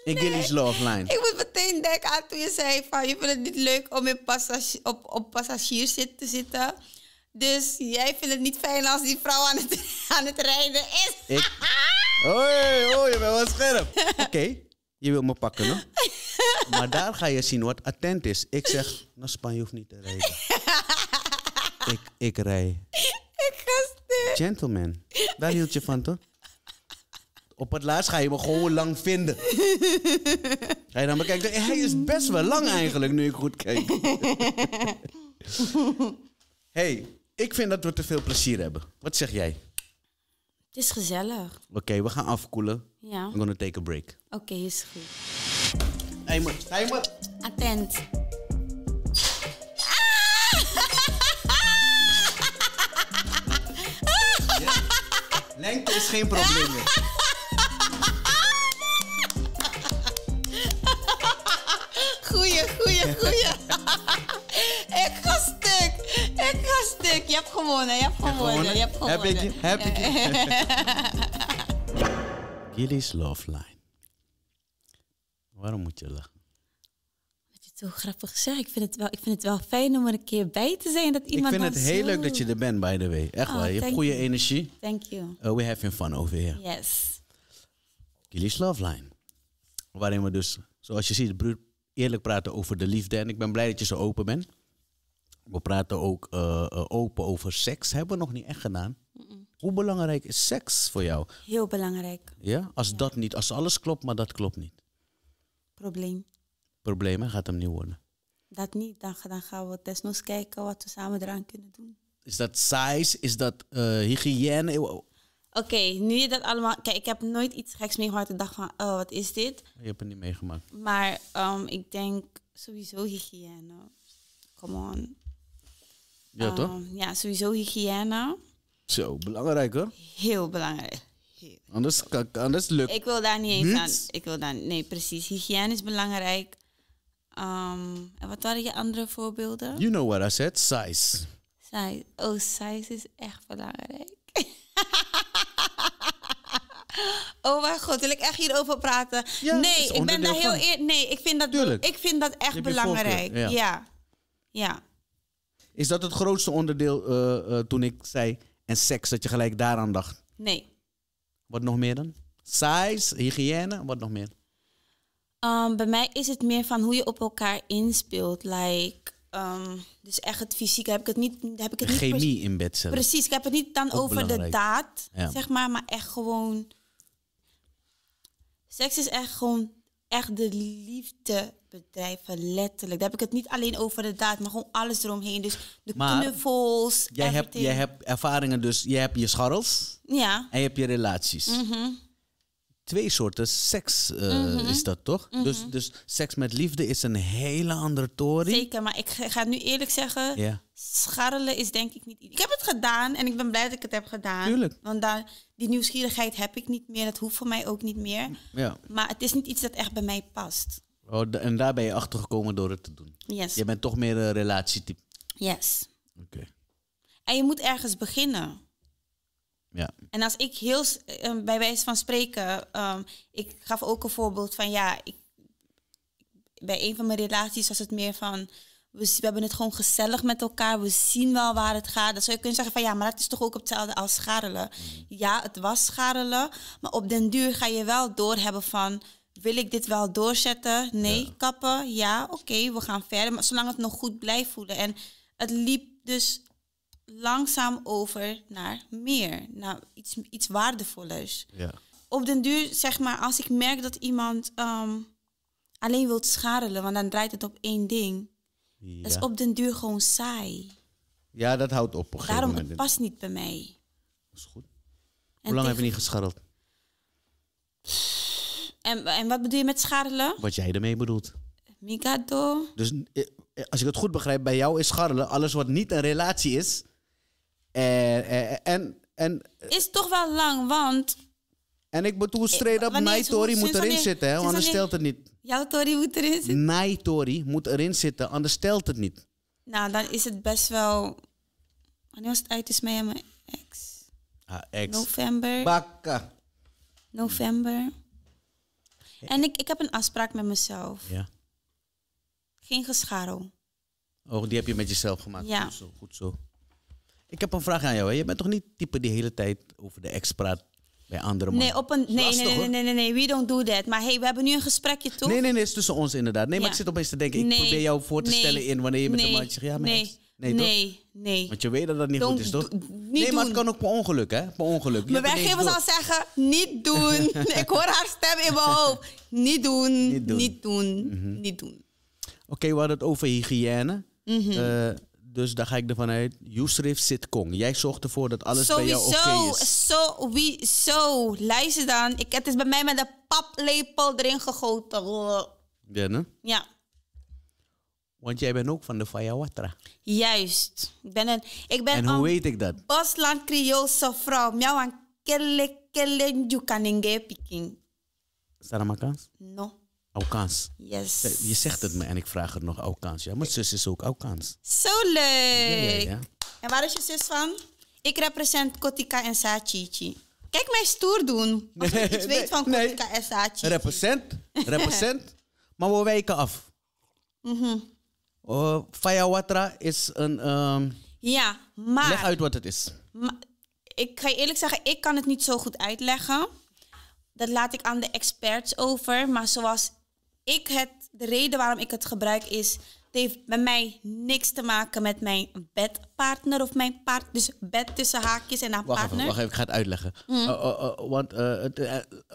In nee. Gilly's Love Line. Ik moet meteen denken aan toen je zei van... je vindt het niet leuk om in passag op, op passagierszit te zitten... Dus jij vindt het niet fijn als die vrouw aan het, aan het rijden is. Ik? Hoi, oh, je bent wel scherp. Oké, je wil me pakken, hè? Maar daar ga je zien wat attent is. Ik zeg, nou spanje hoeft niet te rijden. Ik, ik rij. Ik ga stil. Gentleman, daar hield je van, toch? Op het laatst ga je me gewoon lang vinden. Ga je dan bekijken, hij is best wel lang eigenlijk, nu ik goed kijk. Hey, ik vind dat we te veel plezier hebben. Wat zeg jij? Het is gezellig. Oké, we gaan afkoelen. Ja. I'm gonna take a break. Oké, is goed. Timer, timer. Attent. Ah! Ja. Lengte is geen probleem meer. gewonnen, je hebt gewonnen. Heb ik Heb ik Love Line. Waarom moet je lachen? Omdat je het zo grappig zegt. Ik vind, het wel, ik vind het wel fijn om er een keer bij te zijn. Dat iemand ik vind het heel leuk dat je er bent, by the way. Echt oh, wel Je hebt goede energie. Thank you. Uh, we having fun over here. Yes. Gilly's Love Line. Waarin we dus, zoals je ziet, eerlijk praten over de liefde. En ik ben blij dat je zo open bent. We praten ook eh, eh, open over seks. Hebben we nog niet echt gedaan. Hoe belangrijk is seks voor jou? Heel belangrijk. Ja, als dat niet, als alles klopt, maar dat klopt niet. Probleem. Probleem, gaat hem niet worden. Dat niet, dan, dan gaan we desnoods kijken wat we samen eraan kunnen doen. Is dat size? Is dat eh, hygiëne? Oké, nu je dat allemaal. Kijk, ik heb nooit iets geks meegemaakt. Ik dacht van, oh, wat is dit? Je hebt het niet meegemaakt. Maar ehm, ik denk sowieso hygiëne. Come on. Ja, toch? Ehm, ja, sowieso hygiëne. Zo, belangrijk hoor. Heel belangrijk. Heel. Anders, anders lukt Ik wil daar niet eens aan. Ik wil daar, nee, precies. Hygiëne is belangrijk. Ehm, en wat waren je andere voorbeelden? You know what I said, size. Size. Oh, size is echt belangrijk. Oh mijn god, wil ik echt hierover praten? nee, ik ben daar heel eer... Nee, ik vind dat, ik vind dat echt belangrijk. ja. ja. Is dat het grootste onderdeel eh, eh, toen ik zei en seks, dat je gelijk daaraan dacht? Nee. Wat nog meer dan? Size, hygiëne, wat nog meer? Ehm, bij mij is het meer van hoe je op elkaar inspeelt. Like, ehm, dus echt het fysieke heb ik het niet. Heb ik het Chemie niet Chemie in bed Precies, ik heb het niet dan over de daad, zeg maar, maar echt gewoon. Seks is echt gewoon echt de liefde bedrijven, letterlijk. Daar heb ik het niet alleen over de daad, maar gewoon alles eromheen. Dus de maar knuffels. Jij hebt, jij hebt ervaringen, dus je hebt je scharrels. Ja. En je hebt je relaties. Mhm twee soorten seks eh, mhm. is dat toch? Mhm. dus, dus seks met liefde is een hele andere toren. Zeker, maar ik ga nu eerlijk zeggen, yeah. scharrelen is denk ik niet... Ik heb het gedaan en ik ben blij dat ik het heb gedaan. Want daar die nieuwsgierigheid heb ik niet meer, dat hoeft voor mij ook niet meer. Ja. Maar het is niet iets dat echt bij mij past. Oh, en daar ben je achter gekomen door het te doen? Yes. Je bent toch meer een relatietype? Yes. Oké. En je moet ergens beginnen. Ja. En als ik heel, ehm, bij wijze van spreken, ehm, ik gaf ook een voorbeeld van ja, ik, bij een van mijn relaties was het meer van, we, hebben het gewoon gezellig met elkaar, we zien wel waar het gaat. Dan zou je kunnen zeggen van ja, maar dat is toch ook hetzelfde als scharrelen. Mm-hmm. Ja, het was scharrelen, maar op den duur ga je wel doorhebben van, wil ik dit wel doorzetten? Nee, kappen, ja, oké, we gaan verder. Maar zolang het nog goed blijft voelen. En het liep dus langzaam over naar meer, naar iets, iets waardevollers. Ja. Op den duur, zeg maar, als ik merk dat iemand ehm, alleen wil scharrelen, want dan draait het op één ding. Dat is op den duur gewoon saai. Ja, dat houdt op. op Daarom het past niet bij mij. is goed. Hoe lang heb je niet gescharreld? En, en wat bedoel je met scharrelen? Wat jij ermee bedoelt. Mikado. Dus eh, eh, als ik het goed begrijp, bij jou is scharrelen alles wat niet een relatie is, en, eh, en, eh, eh, en, en, is toch wel lang, want... En ik bedoel, straight up, Tori moet erin zitten, hè, anders stelt het niet. Jouw Tori moet erin zitten? Tori moet erin zitten, anders stelt het niet. Nou, dan is het best wel... Wanneer was het uit is mij mijn ex? Ah, ex. November. Bakka. November. En ik, ik heb een afspraak met mezelf. Ja. Geen gescharrel. Oh, die heb je met jezelf gemaakt. Ja. Goed zo. Goed zo. Ik heb een vraag aan jou. Hè. Je bent toch niet type die hele tijd over de ex praat bij andere mannen? Nee, op een, nee, nee, nee, nee, nee, we don't do that. Maar hey, we hebben nu een gesprekje toch? Nee, nee, nee, het is tussen ons inderdaad. Nee, maar ik zit opeens te denken, ik probeer jou voor te stellen in wanneer je met een man zegt, ja, nee. Nee, nee, Want je weet dat dat niet goed is, toch? nee, maar het kan ook per ongeluk, hè? Per ongeluk. Mijn werkgever zal zeggen, niet doen. ik hoor haar stem in mijn hoofd. Niet doen, niet doen, niet doen. Mhm. Oké, we hadden het over hygiëne. Mhm. Eh, dus daar ga ik ervan uit. Yusrif Sitkong. Jij zorgt ervoor dat alles bij jou oké okay is. Sowieso. Luister dan. Ik, het is bij mij met een paplepel erin gegoten. Ja, Ja. Want jij bent ook van de Fayawatra. Juist. Ik ben een, ik ben en hoe weet ik dat? Basland Creoolse vrouw. Miauw aan kelle kelle dat een No. Aukans. Yes. Eh, je zegt het me en ik vraag het nog Aukans. Ja, mijn zus is ook Aukans. Zo leuk. Ja, ja, en waar is je zus van? Ik represent Kotika en Saatchi. Kijk mij stoer doen. Als nee, ik iets weet van Kotika en Saatchi. Represent. Represent. maar we wijken af. Mm -hmm. is een... Um... Ja, maar... Leg uit wat het is. ik ga je eerlijk zeggen, ik kan het niet zo goed uitleggen dat laat ik aan de experts over. Maar zoals ik het, de reden waarom ik het gebruik is, het heeft met mij niks te maken met mijn bedpartner of mijn paard. Dus bed tussen haakjes en haar wacht partner. Even, wacht even, ik ga het uitleggen. Mm. Eh, eh, eh, want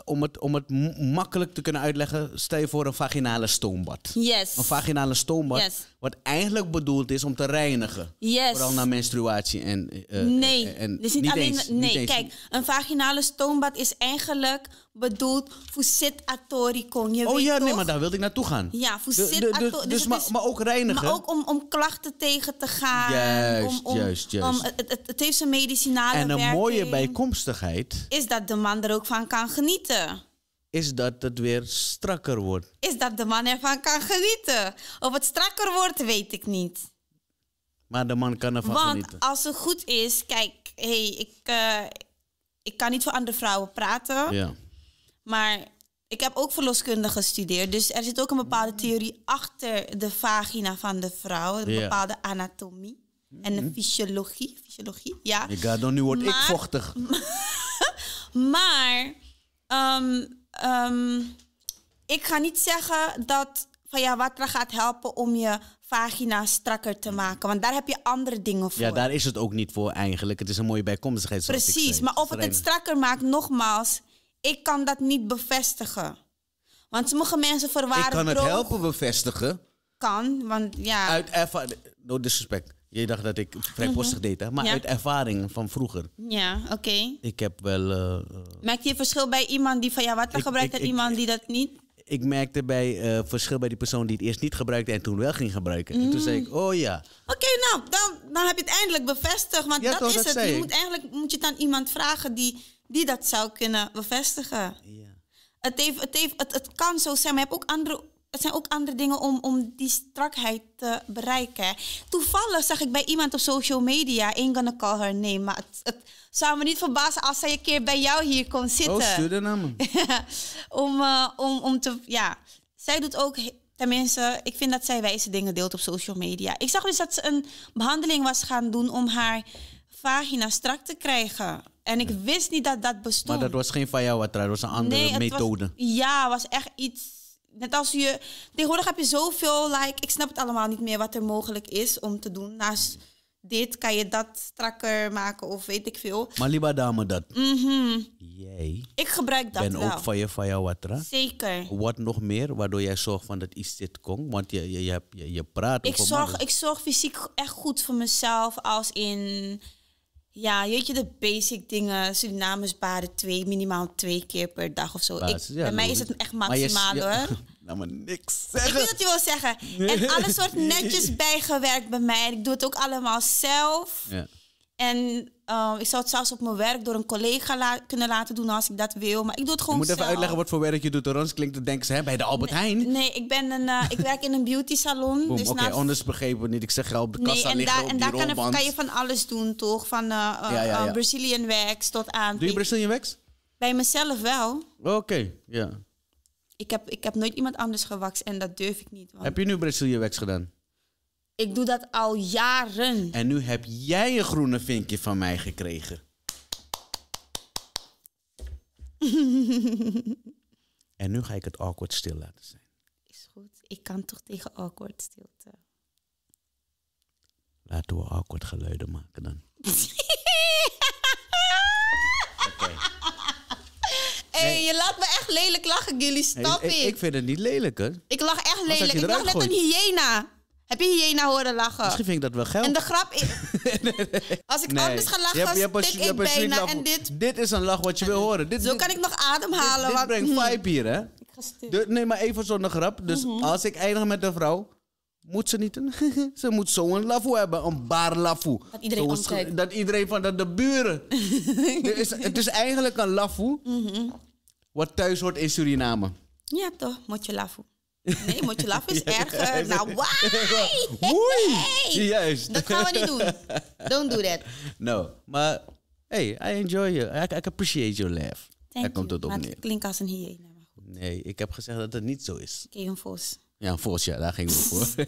om, het, om het makkelijk te kunnen uitleggen, stel je voor een vaginale stoombad. Yes. Een vaginale stoombad yes. Wat eigenlijk bedoeld is om te reinigen. Vooral na menstruatie en. Eh, eh, nee, eh, dus niet, alleen. Eens, nee, kijk, een vaginale stoombad is eigenlijk bedoeld voor sit atoricon. Je oh ja, nee, maar daar wilde ik naartoe gaan. Ja, voor sit dus-, dus, dus maar, maar, ook reinigen. Maar ook om, om klachten tegen te gaan. Juist, om, juist, juist. Om, het, het, heeft zijn medicinale En een mooie bijkomstigheid. Is dat de man er ook van kan genieten is dat het weer strakker wordt. Is dat de man ervan kan genieten? Of het strakker wordt, weet ik niet. Maar de man kan ervan Want genieten. Want als het goed is, kijk, hey, ik, eh, ik kan niet voor andere vrouwen praten. Ja. Maar ik heb ook verloskunde gestudeerd. Dus er zit ook een bepaalde theorie achter de vagina van de vrouw. Een bepaalde anatomie. En de mhm. fysiologie. Fysiologie, ja. Ik ga dan nu word ik vochtig. maar Ehm, ik ga niet zeggen dat van ja, watra gaat helpen om je vagina strakker te maken. Want daar heb je andere dingen voor. Ja, daar is het ook niet voor eigenlijk. Het is een mooie bijkomstigheid. Precies, maar of het het strakker maakt, nogmaals, ik kan dat niet bevestigen. Want sommige mensen verwaren. Ik kan het helpen bevestigen. Kan, want ja. Uit ervaring, no disrespect. Je dacht dat ik postig mhm. deed, hè? Maar uit ervaring van vroeger. Ja, oké. Ik heb wel... Uh, eh, Maakt je verschil bij iemand die van ja, wat gebruikt en iemand die dat niet? Ik merkte bij eh, verschil bij die persoon die het eerst niet gebruikte en toen wel ging gebruiken. En toen zei ik, mhm. oh ja. Oké, nou, dan, dan heb je het eindelijk bevestigd. Want dat is het. Je moet, eigenlijk moet je dan iemand vragen die, die dat zou kunnen bevestigen. Ja. Het, heeft, het, heeft, het, het kan zo zijn, maar je hebt ook andere het zijn ook andere dingen om, om die strakheid te bereiken. Toevallig zag ik bij iemand op social media, ain't gonna call her name, maar het, het zou me niet verbazen als zij een keer bij jou hier kon oh, zitten. Oh, stuur de naam. om, eh, om, om te, ja. Zij doet ook Tenminste, ik vind dat zij wijze dingen deelt op social media. Ik zag dus dat ze een behandeling was gaan doen om haar vagina strak te krijgen. En ik wist niet dat dat bestond. Maar dat was geen van jou, wat dat was een andere nee, methode. Was, ja, was echt iets net als je. Tegenwoordig heb je zoveel, like, ik snap het allemaal niet meer wat er mogelijk is om te doen. Naast dit kan je dat strakker maken of weet ik veel. Maar lieve dame dat. Mhm. Jij. Ik gebruik dat ben ook van je van jou watra. Zeker. Wat nog meer, waardoor jij zorgt van dat iets dit komt, want je, je, je, je, praat. Ik zorg, ik zorg fysiek echt goed voor mezelf als in ja, weet je, de basic dingen. Surinamers baren twee, minimaal twee keer per dag of zo. ik, bij mij is het echt maximaal hoor. Nou, niks zeggen. Ik weet dat je wil zeggen. En alles wordt netjes bijgewerkt bij mij. Ik doe het ook allemaal zelf. Ja. En Ehm, ik zou het zelfs op mijn werk door een collega kunnen laten doen als ik dat wil. Maar ik doe het gewoon zelf. Je moet even uitleggen wat voor werk je doet. ons? klinkt het denken ze hè, bij de Albert Heijn. Nee, ik, ben een, eh, ik werk in een beauty salon. Dus Oké, okay, anders begrepen we niet. Ik zeg geld. op de kassa en liggen daar, En daar kan, kan, je van alles doen, toch? Van uh, ja, Brazilian wax tot aan... Doe je Brazilian wax? Bij mezelf wel. Oké, ja. Ik heb, ik heb nooit iemand anders gewakst en dat durf ik niet. Heb je nu Brazilian wax gedaan? Ik doe dat al jaren. En nu heb jij een groene vinkje van mij gekregen. en nu ga ik het awkward stil laten zijn. Is goed. Ik kan toch tegen awkward stilte. Laten we awkward geluiden maken dan. Oké. Hey, je laat me echt lelijk lachen, Gilly. Stop hey, ik, ik, vind het niet lelijk, hè? Ik lach echt lelijk. Ik lach net een hyena. Heb je hier hyena horen lachen? Misschien vind ik dat wel geld. En de grap is... Als ik anders ga lachen, je hebt, je hebt ik bijna. en dit... dit is een lach wat je wil horen. Dit, zo kan ik nog ademhalen. Dit, dit brengt hmm. vibe hier, hè? Ik ga stil. nee, maar even zonder grap. Dus hmm. als ik eindig met een vrouw... Moet ze niet een... ze moet zo'n lafoe hebben. Een baar lafoe. Dat iedereen Dat iedereen van dat de buren... het, is, het is eigenlijk een lafoe... Mhm. wat thuis hoort in Suriname. Ja, toch? moet je lafoe. Nee, want je laf is erger. Nou, why? Oei! Juist. Dat gaan we niet doen. Don't do that. No, maar hey, I enjoy you. I, I appreciate your laugh. Daar komt het op neer. Het klinkt als een hyena. Maar goed. Nee, ik heb gezegd dat het niet zo is. Oké, okay, een vos. Ja, een vos, ja, daar ging we voor.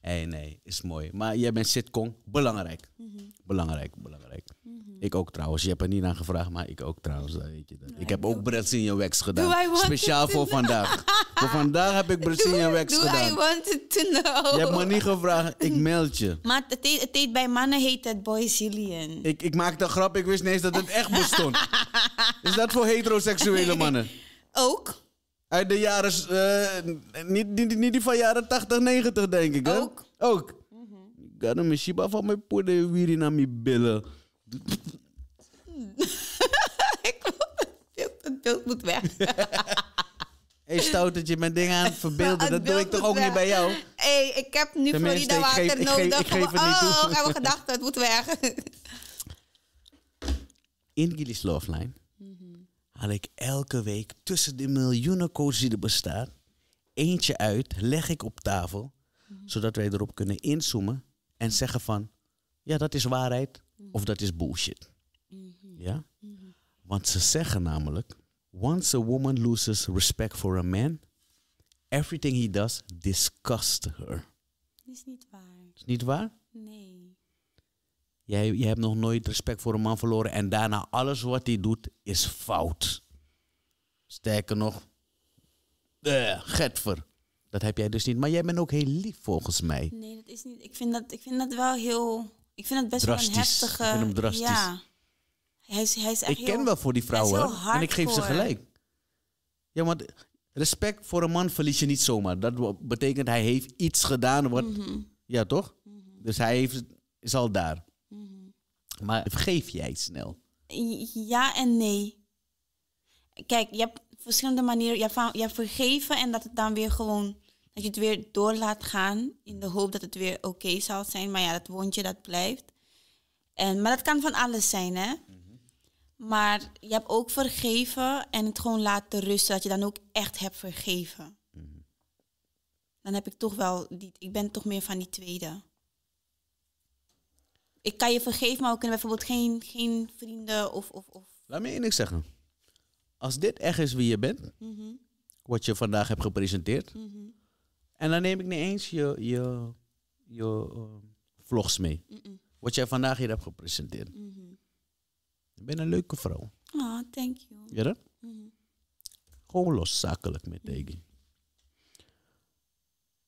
hey, nee, is mooi. Maar jij bent sitcom. Belangrijk. Mhm. Belangrijk, belangrijk. Ik ook trouwens. Je hebt er niet aan gevraagd, maar ik ook trouwens. Weet je ik heb ook Brazilian Wax gedaan. Speciaal voor vandaag. voor vandaag heb ik Brazilian Wax do gedaan. I to know. Je hebt me niet gevraagd. Ik meld je. Maar het e- heet, het bij mannen heet het Boyzilian. Ik, ik maakte een grap. Ik wist niet eens dat het echt bestond. Is dat voor heteroseksuele mannen? ook. Uit de jaren... Eh, niet, niet, niet die van jaren 80, 90 denk ik. Hè? Ook. Ook. Ik had een shiba van mijn poeder weer in mijn billen het beeld moet weg. Hé, stoot dat je mijn ding aan het verbeelden. Dat doe ik toch ook niet bij jou? Hé, ik heb nu Florida water nodig. Ik geef, ik geef oh, oh het moet weg. In Gilly's Love Line mhm. haal ik elke week tussen de miljoenen codes die er bestaan... eentje uit, leg ik op tafel... Mhm. zodat wij erop kunnen inzoomen en zeggen van... ja, dat is waarheid of dat is bullshit. Mm-hmm. Ja? Mm-hmm. Want ze zeggen namelijk: Once a woman loses respect for a man, everything he does disgusts her. Dat is niet waar. Is niet waar? Nee. Jij, jij hebt nog nooit respect voor een man verloren en daarna alles wat hij doet is fout. Sterker nog, uh, getver. Dat heb jij dus niet. Maar jij bent ook heel lief volgens mij. Nee, dat is niet. Ik vind dat, ik vind dat wel heel ik vind het best drastisch. wel een heftige... Ik vind hem drastisch. Ja. Hij is, hij is echt ik ken wel voor die vrouwen. En ik geef ze gelijk. Ja, maar respect voor een man verlies je niet zomaar. Dat betekent hij heeft iets gedaan mhm. Ja, toch? Mhm. Dus hij heeft, is al daar. Mhm. Maar vergeef jij snel? Ja en nee. Kijk, je hebt verschillende manieren. Je, vergeven en dat het dan weer gewoon dat je het weer door laat gaan in de hoop dat het weer oké zal zijn. Maar ja, dat wondje dat blijft. En, maar dat kan van alles zijn, hè? Mhm. Maar je hebt ook vergeven en het gewoon laten rusten, dat je dan ook echt hebt vergeven. Mhm. Dan heb ik toch wel, die, ik ben toch meer van die tweede. Ik kan je vergeven, maar we kunnen bijvoorbeeld geen, geen vrienden of, of, of. Laat me één ding zeggen. Als dit echt is wie je bent, mhm. wat je vandaag hebt gepresenteerd, en dan neem ik niet eens je, je, je ehm, vlogs mee. Wat jij vandaag hier hebt gepresenteerd. Mm -hmm. een leuke vrouw. Oh, thank you. Ja, dat? Mm-hmm. Gewoon loszakelijk met mm-hmm. Egi.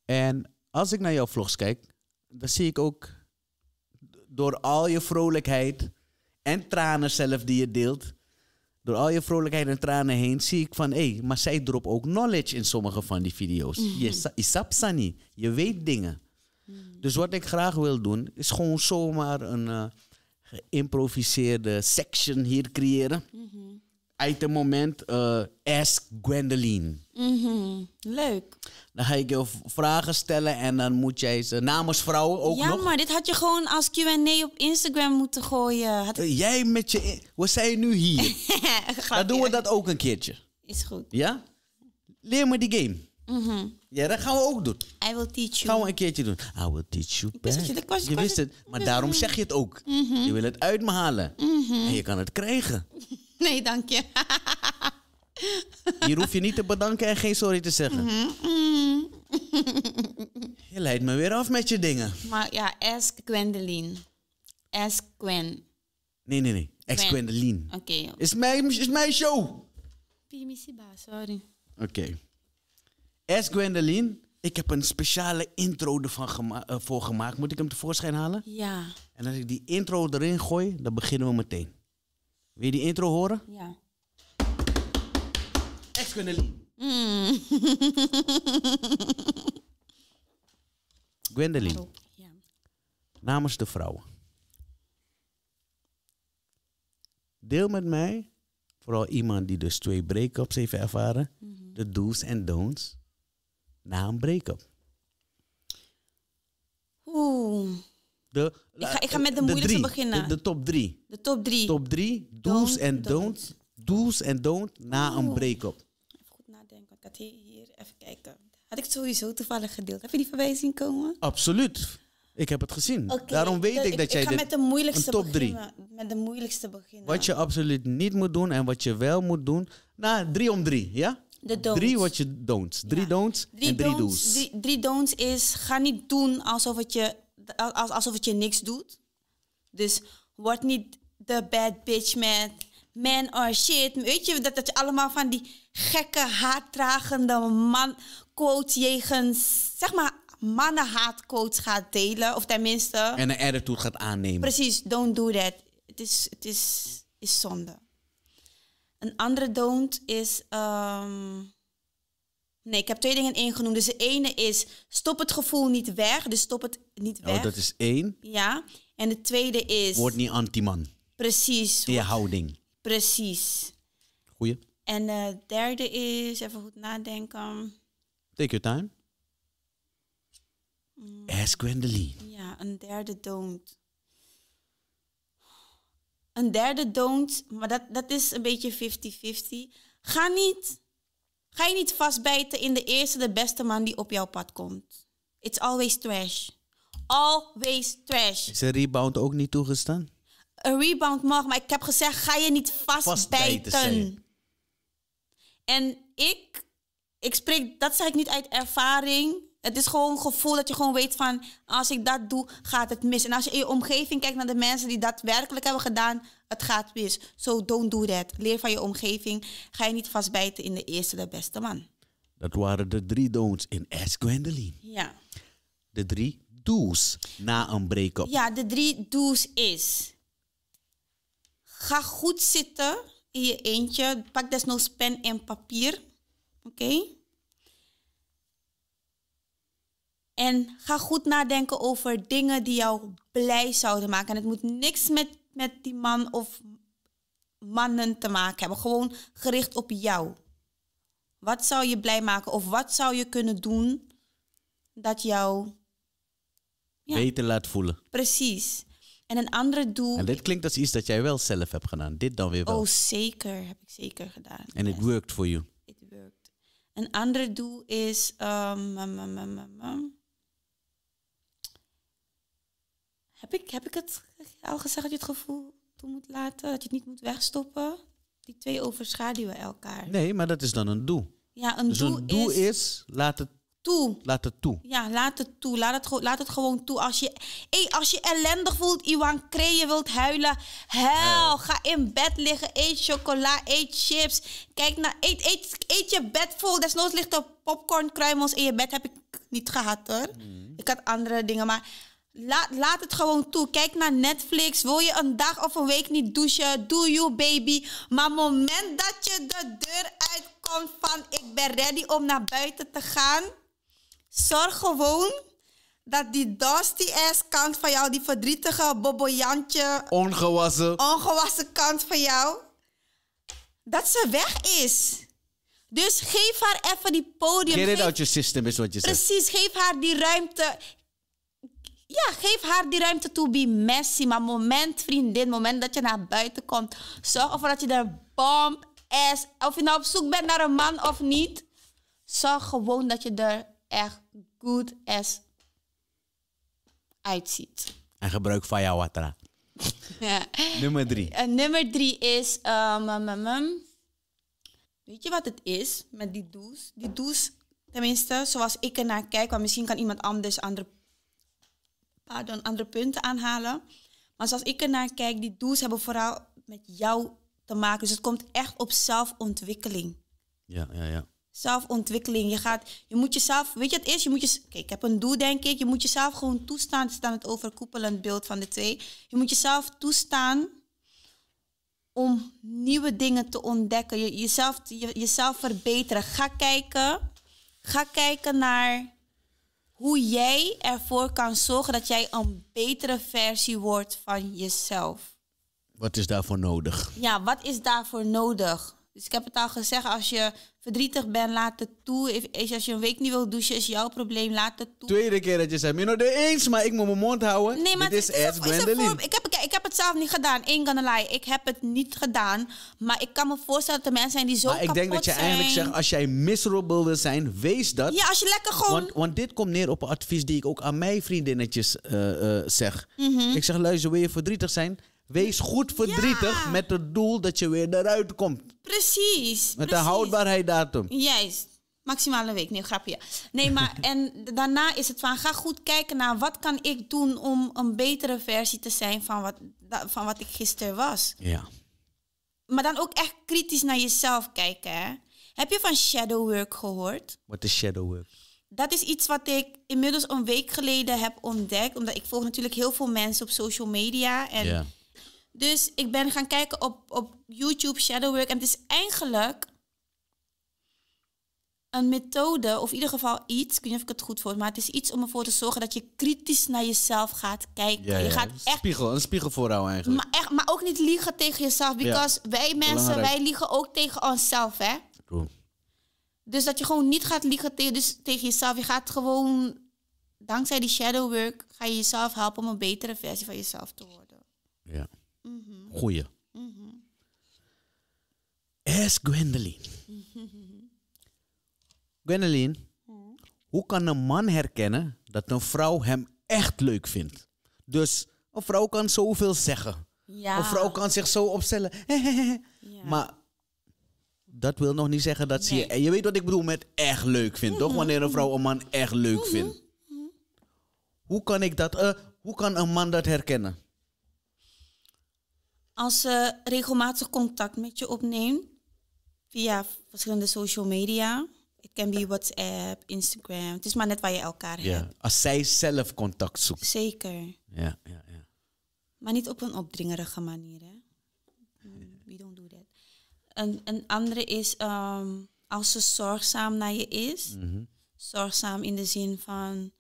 En als ik naar jouw vlogs kijk, dan zie ik ook door al je vrolijkheid en tranen zelf die je deelt, door al je vrolijkheid en tranen heen zie ik van hé, hey, maar zij drop ook knowledge in sommige van die video's. Mhm. Je -hmm. Je niet. je weet dingen. Mhm. Dus wat ik graag wil doen, is gewoon zomaar een uh, geïmproviseerde section hier creëren. Mhm uit het moment eh, Ask Gwendoline. Mhm. Leuk. Dan ga ik je vragen stellen en dan moet jij ze namens vrouwen ook ja, nog. Ja, maar dit had je gewoon als Q&A op Instagram moeten gooien. Had... Eh, jij met je... We zijn nu hier. dan doen we dat ook een keertje. Is goed. Ja? Leer me die game. Mhm. Ja, dat gaan we ook doen. I will teach you. Gaan we een keertje doen. I will teach you back. Je, wist het, maar daarom zeg je het ook. Mhm. Je wil het uit me halen. En je kan het krijgen. Nee, dank je. Hier hoef je niet te bedanken en geen sorry te zeggen. Mhm, mhm. Je leidt me weer af met je dingen. Maar ja, ask Gwendoline. Ask Gwen. Nee, nee, nee. Ask Gwen. Oké. Is, mijn, is mijn show. Pimisiba, sorry. Oké. Okay. Ask Gwendoline. Ik heb een speciale intro ervan eh, voor gemaakt. Moet ik hem tevoorschijn halen? Ja. En als ik die intro erin gooi, dan beginnen we meteen. Wil je die intro horen? Ja. Ex-Gwendoline. Mm. Gwendoline. ja. Namens de vrouwen. Deel met mij, vooral iemand die dus twee break-ups heeft ervaren, mhm. de do's en don'ts na een break-up. Oeh ik, ga, eh, ik ga met de, moeilijkste beginnen. De, top drie. De top drie. Top drie, do's en don't, don'ts. Do's en don'ts na een break-up. Even goed nadenken, ik had hier even kijken. Had ik het sowieso toevallig gedeeld. Heb je die voorbij zien komen? Absoluut. Ik heb het gezien. Daarom weet ik dat jij. Ik ga met de moeilijkste top beginnen. Drie. Met de moeilijkste beginnen. Wat je absoluut niet moet doen en wat je wel moet doen. na drie om drie, ja? De don'ts. Drie wat je don'ts. Drie don'ts en drie don'ts, do's. Drie, drie don'ts is: ga niet doen alsof het je alsof het je niks doet. Dus word niet de bad bitch met man or shit. Weet je, dat, dat je allemaal van die gekke, haatdragende man quotes jegens, zeg maar, mannenhaatquotes gaat delen. Of tenminste... En een toe gaat aannemen. Precies, don't do that. Het is, het is, is zonde. Een andere don't is... Ehm, Nee, ik heb twee dingen in één genoemd. Dus de ene is stop het gevoel niet weg. Dus stop het niet oh, weg. Oh, dat is één. Ja. En de tweede is... Word niet anti-man. Precies. Je houding. Precies. Goeie. En de eh, derde is, even goed nadenken. Take your time. Mm. Ask Gwendoline. Ja, een derde don't. Een derde don't, maar dat, dat is een beetje 50-50. Ga niet Ga je niet vastbijten in de eerste, de beste man die op jouw pad komt. It's always trash. Always trash. Is een rebound ook niet toegestaan? Een rebound mag, maar ik heb gezegd, ga je niet vastbijten. vastbijten en ik, ik spreek, dat zeg ik niet uit ervaring. Het is gewoon een gevoel dat je gewoon weet van, als ik dat doe, gaat het mis. En als je in je omgeving kijkt naar de mensen die dat werkelijk hebben gedaan, het gaat mis. So don't do that. Leer van je omgeving. Ga je niet vastbijten in de eerste, de beste man. Dat waren de drie don'ts in Ask Gwendoline. Ja. De drie do's na een break-up. Ja, de drie do's is... Ga goed zitten in je eentje. Pak desnoods pen en papier. Oké? En ga goed nadenken over dingen die jou blij zouden maken. En het moet niks met met die man of mannen te maken hebben. Gewoon gericht op jou. Wat zou je blij maken of wat zou je kunnen doen dat jou beter laat voelen? Precies. En een andere doel. En dit klinkt als iets dat jij wel zelf hebt gedaan. Dit dan weer wel. Oh, zeker. Heb ik zeker gedaan. En het yes. worked for you. It worked. Een andere doel is. Ehm, Heb ik, heb ik het al gezegd dat je het gevoel toe moet laten? Dat je het niet moet wegstoppen? Die twee overschaduwen elkaar. Nee, maar dat is dan een doel. Ja, een doel, dus een doel is, laat het toe. Laat het toe. Ja, laat het toe. Laat het, laat het gewoon toe. Als je, hey als je ellendig voelt, Iwan Kree, wilt huilen, huil. Ga in bed liggen, eet chocola, eet chips. Kijk naar, eet, eet, eet je bed vol. Desnoods ligt er popcorn, kruimels in je bed. Heb ik niet gehad hoor. Mm. Ik had andere dingen, maar Laat, laat het gewoon toe. Kijk naar Netflix. Wil je een dag of een week niet douchen? Do you, baby. Maar moment dat je de deur uitkomt van ik ben ready om naar buiten te gaan. Zorg gewoon dat die dusty ass kant van jou, die verdrietige bobbejantje. Ongewassen. Ongewassen kant van jou. Dat ze weg is. Dus geef haar even die podium. Get it geef... out your system is wat je zegt. Precies, geef haar die ruimte ja, geef haar die ruimte to Be messy. Maar moment, vriendin, moment dat je naar buiten komt, zorg ervoor dat je er bomb is Of je nou op zoek bent naar een man of niet, zorg gewoon dat je er echt goed ass uitziet. En gebruik water ja. Nummer drie. En nummer drie is. Ehm, mm, mm, mm. Weet je wat het is met die douche? Die douche, tenminste, zoals ik ernaar kijk, want misschien kan iemand anders andere dan andere punten aanhalen. Maar zoals ik ernaar kijk, die do's hebben vooral met jou te maken. Dus het komt echt op zelfontwikkeling. Ja, ja, ja. Zelfontwikkeling. Je, gaat, je moet jezelf, weet je het is? Je moet je, kijk, ik heb een doel, denk ik. Je moet jezelf gewoon toestaan. Het staan het overkoepelend beeld van de twee. Je moet jezelf toestaan om nieuwe dingen te ontdekken. Je, jezelf, je, jezelf verbeteren. Ga kijken. Ga kijken naar hoe jij ervoor kan zorgen dat jij een betere versie wordt van jezelf. Wat is daarvoor nodig? Ja, wat is daarvoor nodig? Dus ik heb het al gezegd, als je verdrietig bent, laat het toe. Als je een week niet wil douchen, is jouw probleem, laat het toe. Tweede keer dat je zei, Mino, de eens, maar ik moet mijn mond houden. Nee, maar Dit is, is, is ik, heb, ik heb het zelf niet gedaan, ain't gonna lie. Ik heb het niet gedaan, maar ik kan me voorstellen dat er mensen zijn die zo maar ik denk dat je eigenlijk zegt, als jij miserable wil zijn, wees dat. Ja, als je lekker gewoon... Want, want dit komt neer op een advies die ik ook aan mijn vriendinnetjes eh, eh, zeg. Mhm. Ik zeg, luister, wil je verdrietig zijn? Wees goed verdrietig met het doel dat je weer eruit komt. Precies. Met de een houdbaarheiddatum. Juist. Maximale week, nee, grapje. Nee, maar en daarna is het van ga goed kijken naar wat kan ik doen om een betere versie te zijn van wat, van wat ik gisteren was. Ja. Maar dan ook echt kritisch naar jezelf kijken. Heb je van shadow work gehoord? Wat is shadow work? dat is iets wat ik inmiddels een week geleden heb ontdekt. Omdat ik volg natuurlijk heel veel mensen op social media. En dus ik ben gaan kijken op, op YouTube shadowwork. En het is eigenlijk een methode, of in ieder geval iets, ik weet niet of ik het goed voor, maar het is iets om ervoor te zorgen dat je kritisch naar jezelf gaat kijken. Ja, echt, spiegel, een spiegel voorhouden eigenlijk. Maar, echt, maar ook niet liegen tegen jezelf, because wij mensen, wij liegen ook tegen onszelf, hè? Dus dat je gewoon niet gaat liegen tegen, dus tegen jezelf. Je gaat gewoon, dankzij die shadow work, ga je jezelf helpen om een betere versie van jezelf te worden. Ja. Mm-hmm. Goeie. Mm mm-hmm. Is Gwendoline. Gwendoline, hmm? hoe kan een man herkennen dat een vrouw hem echt leuk vindt? Dus een vrouw kan zoveel zeggen. Ja. Een vrouw kan zich zo opstellen. ja. Maar dat wil nog niet zeggen dat ze je... En je weet wat ik bedoel met echt leuk vindt, toch? Mm-hmm. Wanneer een vrouw een man echt leuk vindt. Hoe kan ik dat... Eh, hoe kan een man dat herkennen? als ze regelmatig contact met je opneemt via verschillende social media. Het kan be WhatsApp, Instagram. Het is maar net waar je elkaar ja. hebt. Als zij zelf contact zoekt. Zeker. Ja, ja, ja. Maar niet op een opdringerige manier. Hè? We don't do that. Een, een andere is ehm, als ze zorgzaam naar je is. Mhm. Zorgzaam in de zin van.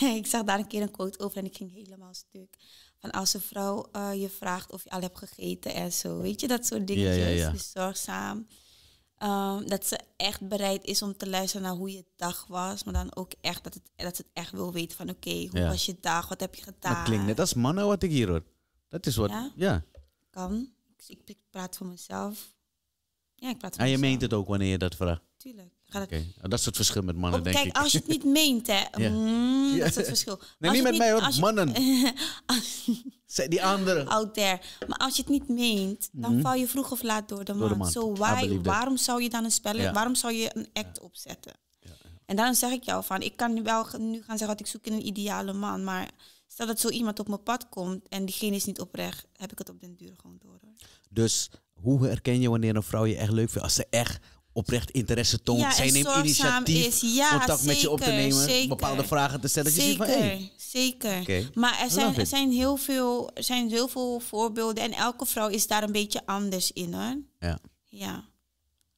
ik zag daar een keer een quote over en ik ging helemaal stuk. Van als een vrouw eh, je vraagt of je al hebt gegeten en zo. Weet je, dat soort dingetjes. Ja, ja, dus zorgzaam. Ehm, dat ze echt bereid is om te luisteren naar hoe je dag was. Maar dan ook echt dat, het, dat ze het echt wil weten van oké, hoe was je dag? Wat heb je gedaan? Dat klinkt net als mannen wat ik hier hoor. Dat is wat, ja. Kan. Ik, ik praat voor mezelf. Ja, ik praat voor mezelf. En je meent het ook wanneer je dat vraagt? Tuurlijk. Kan nou, Dat is het verschil met mannen, oh, denk kijk, ik. Kijk, als je het niet meent, hè. ja. Mm, dat is het verschil. Nee, niet met mij hoor, mannen. die anderen. Out there. Maar als je het niet meent, dan mhm. val je vroeg of laat door de man. Zo, waarom zou je dan een spel, waarom zou je een act ja. opzetten? En daarom zeg ik jou van, ik kan wel nu gaan zeggen dat ik zoek in een ideale man, maar stel dat zo iemand op mijn pad komt en diegene is niet oprecht, heb ik het op den duur gewoon door. Dus hoe herken je wanneer een vrouw je echt leuk vindt als ze echt oprecht interesse toont. Ja, Zij neemt initiatief contact met je op te nemen, bepaalde vragen te stellen. Zeker, dat je van, zeker. Maar er zijn, er zijn, heel veel, er zijn heel veel voorbeelden en elke vrouw is daar een beetje anders in Ja. ja.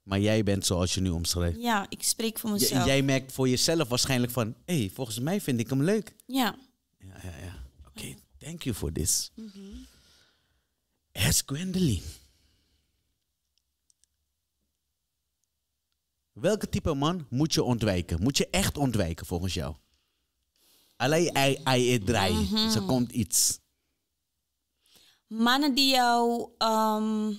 Maar jij bent zoals je nu omschrijft. Ja, ik spreek voor mezelf. J jij merkt voor jezelf waarschijnlijk van, hé, hey, volgens mij vind ik hem leuk. Ja. Ja, ja, ja. Oké, thank you for this. Mm -hmm. As Gwendoline. Welke type man moet je ontwijken? Moet je echt ontwijken volgens jou? Alleen ai ei, draai. Mm -hmm. komt iets. Mannen die jou ehm,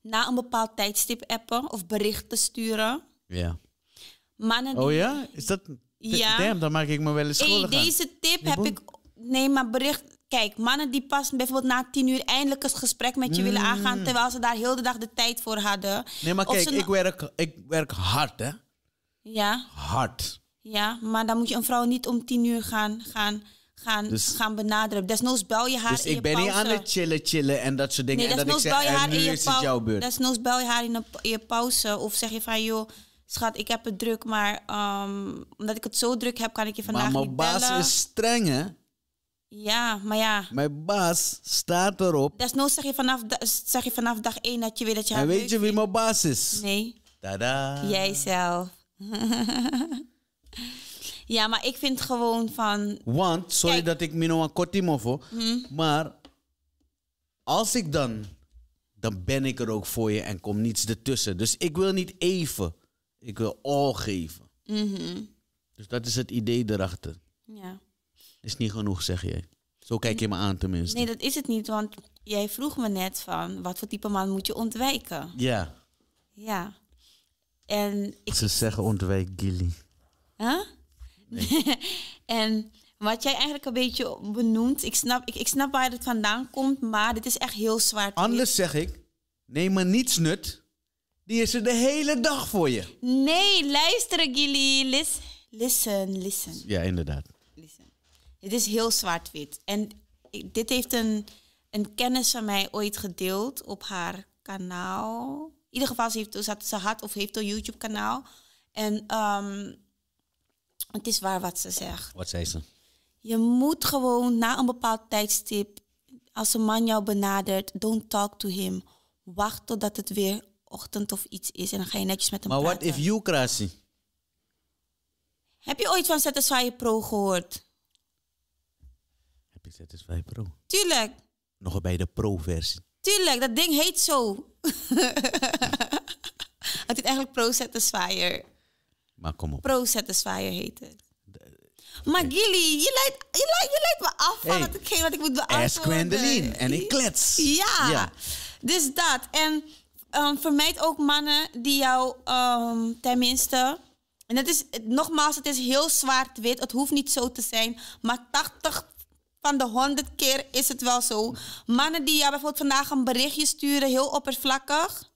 na een bepaald tijdstip appen of berichten sturen. Ja. Mannen oh die... Oh ja? Is dat... Ja. dan maak ik me wel eens schuldig hey, Deze tip heb ik... Nee, maar bericht kijk, mannen die pas bijvoorbeeld na tien uur eindelijk eens gesprek met je willen mm. aangaan, terwijl ze daar heel de dag de tijd voor hadden. Nee, maar kijk, ik, werk, ik werk hard, hè? Ja. Hard. Ja, maar dan moet je een vrouw niet om tien uur gaan, gaan, gaan, dus- gaan benaderen. Desnoods bel je haar dus in je pauze. Dus ik ben niet aan het chillen, chillen en dat soort dingen. Nee, en dat ik zeg, bel je eh, haar in je is het jouw beurt. Desnoods bel je haar in, je pauze. Of zeg je van, joh, schat, ik heb het druk, maar ehm, omdat ik het zo druk heb, kan ik je vandaag niet bellen. Maar mijn baas is streng, hè? Ja, maar ja. Mijn baas staat erop. Desnoods zeg je vanaf, zeg je vanaf dag één dat je wil dat je En weet je wie mijn baas is? Nee. Tada. Jijzelf. ja, maar ik vind gewoon van... Want, sorry dat ik nog een kortimo hmm. maar als ik dan, dan ben ik er ook voor je en komt niets ertussen. Dus ik wil niet even, ik wil al geven. Mhm. Dus dat is het idee erachter. Ja. Is niet genoeg, zeg jij. Zo kijk je me aan tenminste. Nee, dat is het niet, want jij vroeg me net van wat voor type man moet je ontwijken? Ja. Ja. En ik... Ze zeggen ontwijk Gilly. Huh? en wat jij eigenlijk een beetje benoemt, ik snap, ik, ik snap waar het vandaan komt, maar dit is echt heel zwaar. Anders zeg ik, neem maar niets nut. Die is er de hele dag voor je. Nee, luisteren Gilly. Listen, listen. Ja, inderdaad. Het is heel zwart-wit. En dit heeft een, een kennis van mij ooit gedeeld op haar kanaal. In ieder geval, ze, heeft, ze had of heeft een YouTube-kanaal. En ehm, het is waar wat ze zegt. Wat zei ze? Je moet gewoon na een bepaald tijdstip, als een man jou benadert, don't talk to him. Wacht totdat het weer ochtend of iets is en dan ga je netjes met hem maar praten. Maar what if you, Krasi? Heb je ooit van Satisfy Pro gehoord? PZS5 Pro. Tuurlijk. Nog bij de Pro-versie. Tuurlijk, dat ding heet zo. het is eigenlijk Pro Satisfier. Maar kom op. Pro Satisfier heet het. Maar Gilly, je leidt, je, leidt, je leidt me af van hey, hetgeen wat ik moet beantwoorden. Ask Gwendoline en ik klets. Ja, dus dat. En um, vermijd ook mannen die jou um, ehm, tenminste... En het is, nogmaals, het is heel zwaar-wit. Het hoeft niet zo te zijn. Maar 80 van de honderd keer is het wel zo. Mannen die jou bijvoorbeeld vandaag een berichtje sturen, heel oppervlakkig.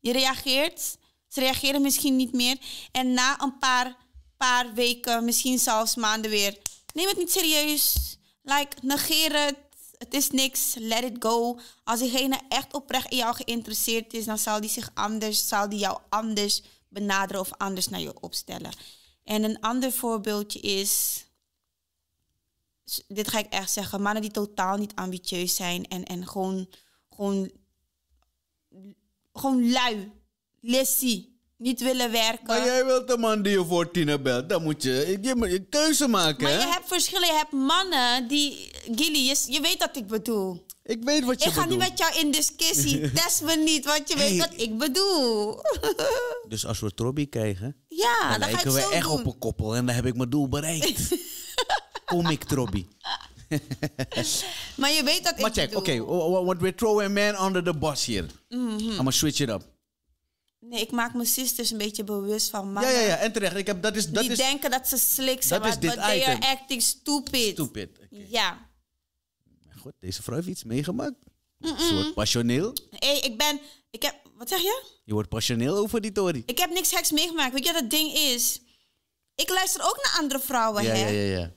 Je reageert. Ze reageren misschien niet meer. En na een paar, paar weken, misschien zelfs maanden weer. Neem het niet serieus. Like, negeer het. Het is niks. Let it go. Als diegene echt oprecht in jou geïnteresseerd is, dan zal die zich anders, zal die jou anders benaderen of anders naar je opstellen. En een ander voorbeeldje is dit ga ik echt zeggen, mannen die totaal niet ambitieus zijn en, en gewoon, gewoon, gewoon lui, lissie, niet willen werken. Maar jij wilt een man die je voor Tina belt, dan moet je, je moet een keuze maken. Maar je hebt verschillen, je hebt mannen die, Gilly, je, weet wat ik bedoel. Ik weet wat je bedoelt. Ik ga niet met jou in discussie. Test me niet, want je weet wat ik bedoel. dus als we Trobby krijgen, ja, dan, dan we echt op een koppel en dan heb ik mijn doel bereikt. Comic Trobby. maar je weet dat ik. Maar check, oké, okay, want we throwing man under the bus hier. Mm -hmm. switch it up. Nee, ik maak mijn sisters een beetje bewust van mannen. Ja, ja, ja, en terecht. Ik heb, dat is, dat die denken dat ze slick zijn, maar, is they are acting stupid. Stupid. Okay. Ja. Goed, deze vrouw heeft iets meegemaakt. Ze wordt passioneel. hey, ik ben... Ik heb, wat zeg je? Je wordt passioneel over die Tori. Ik heb niks heks meegemaakt. Weet je wat het ding is? Ik luister ook naar andere vrouwen, ja, hè? Ja, ja, ja.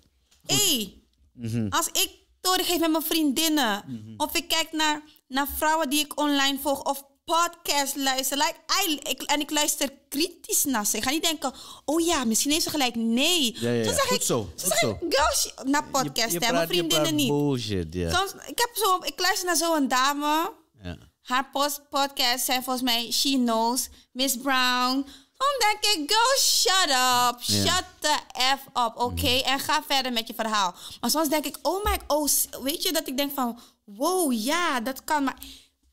Hey, mhm. Als ik doorgeef met mijn vriendinnen. Mhm. Of ik kijk naar, naar vrouwen die ik online volg. Of podcast luister. Like, ik, en ik luister kritisch naar ze. Ik ga niet denken, oh ja, misschien heeft ze gelijk. Nee. Ja, ja, ja. Zeg ik, zo. Zo zeg ik, naar podcast. Je, mijn vriendinnen niet. Bullshit, Soms, ik, heb zo, ik luister naar zo'n dame. Ja. Haar podcast zijn volgens mij She Knows, Miss Brown omdat ik, go shut up. Shut the F up, oké? Mhm. En ga verder met je verhaal. Maar soms denk ik, oh my, oh, weet je dat ik denk van, wow, ja, dat kan. Maar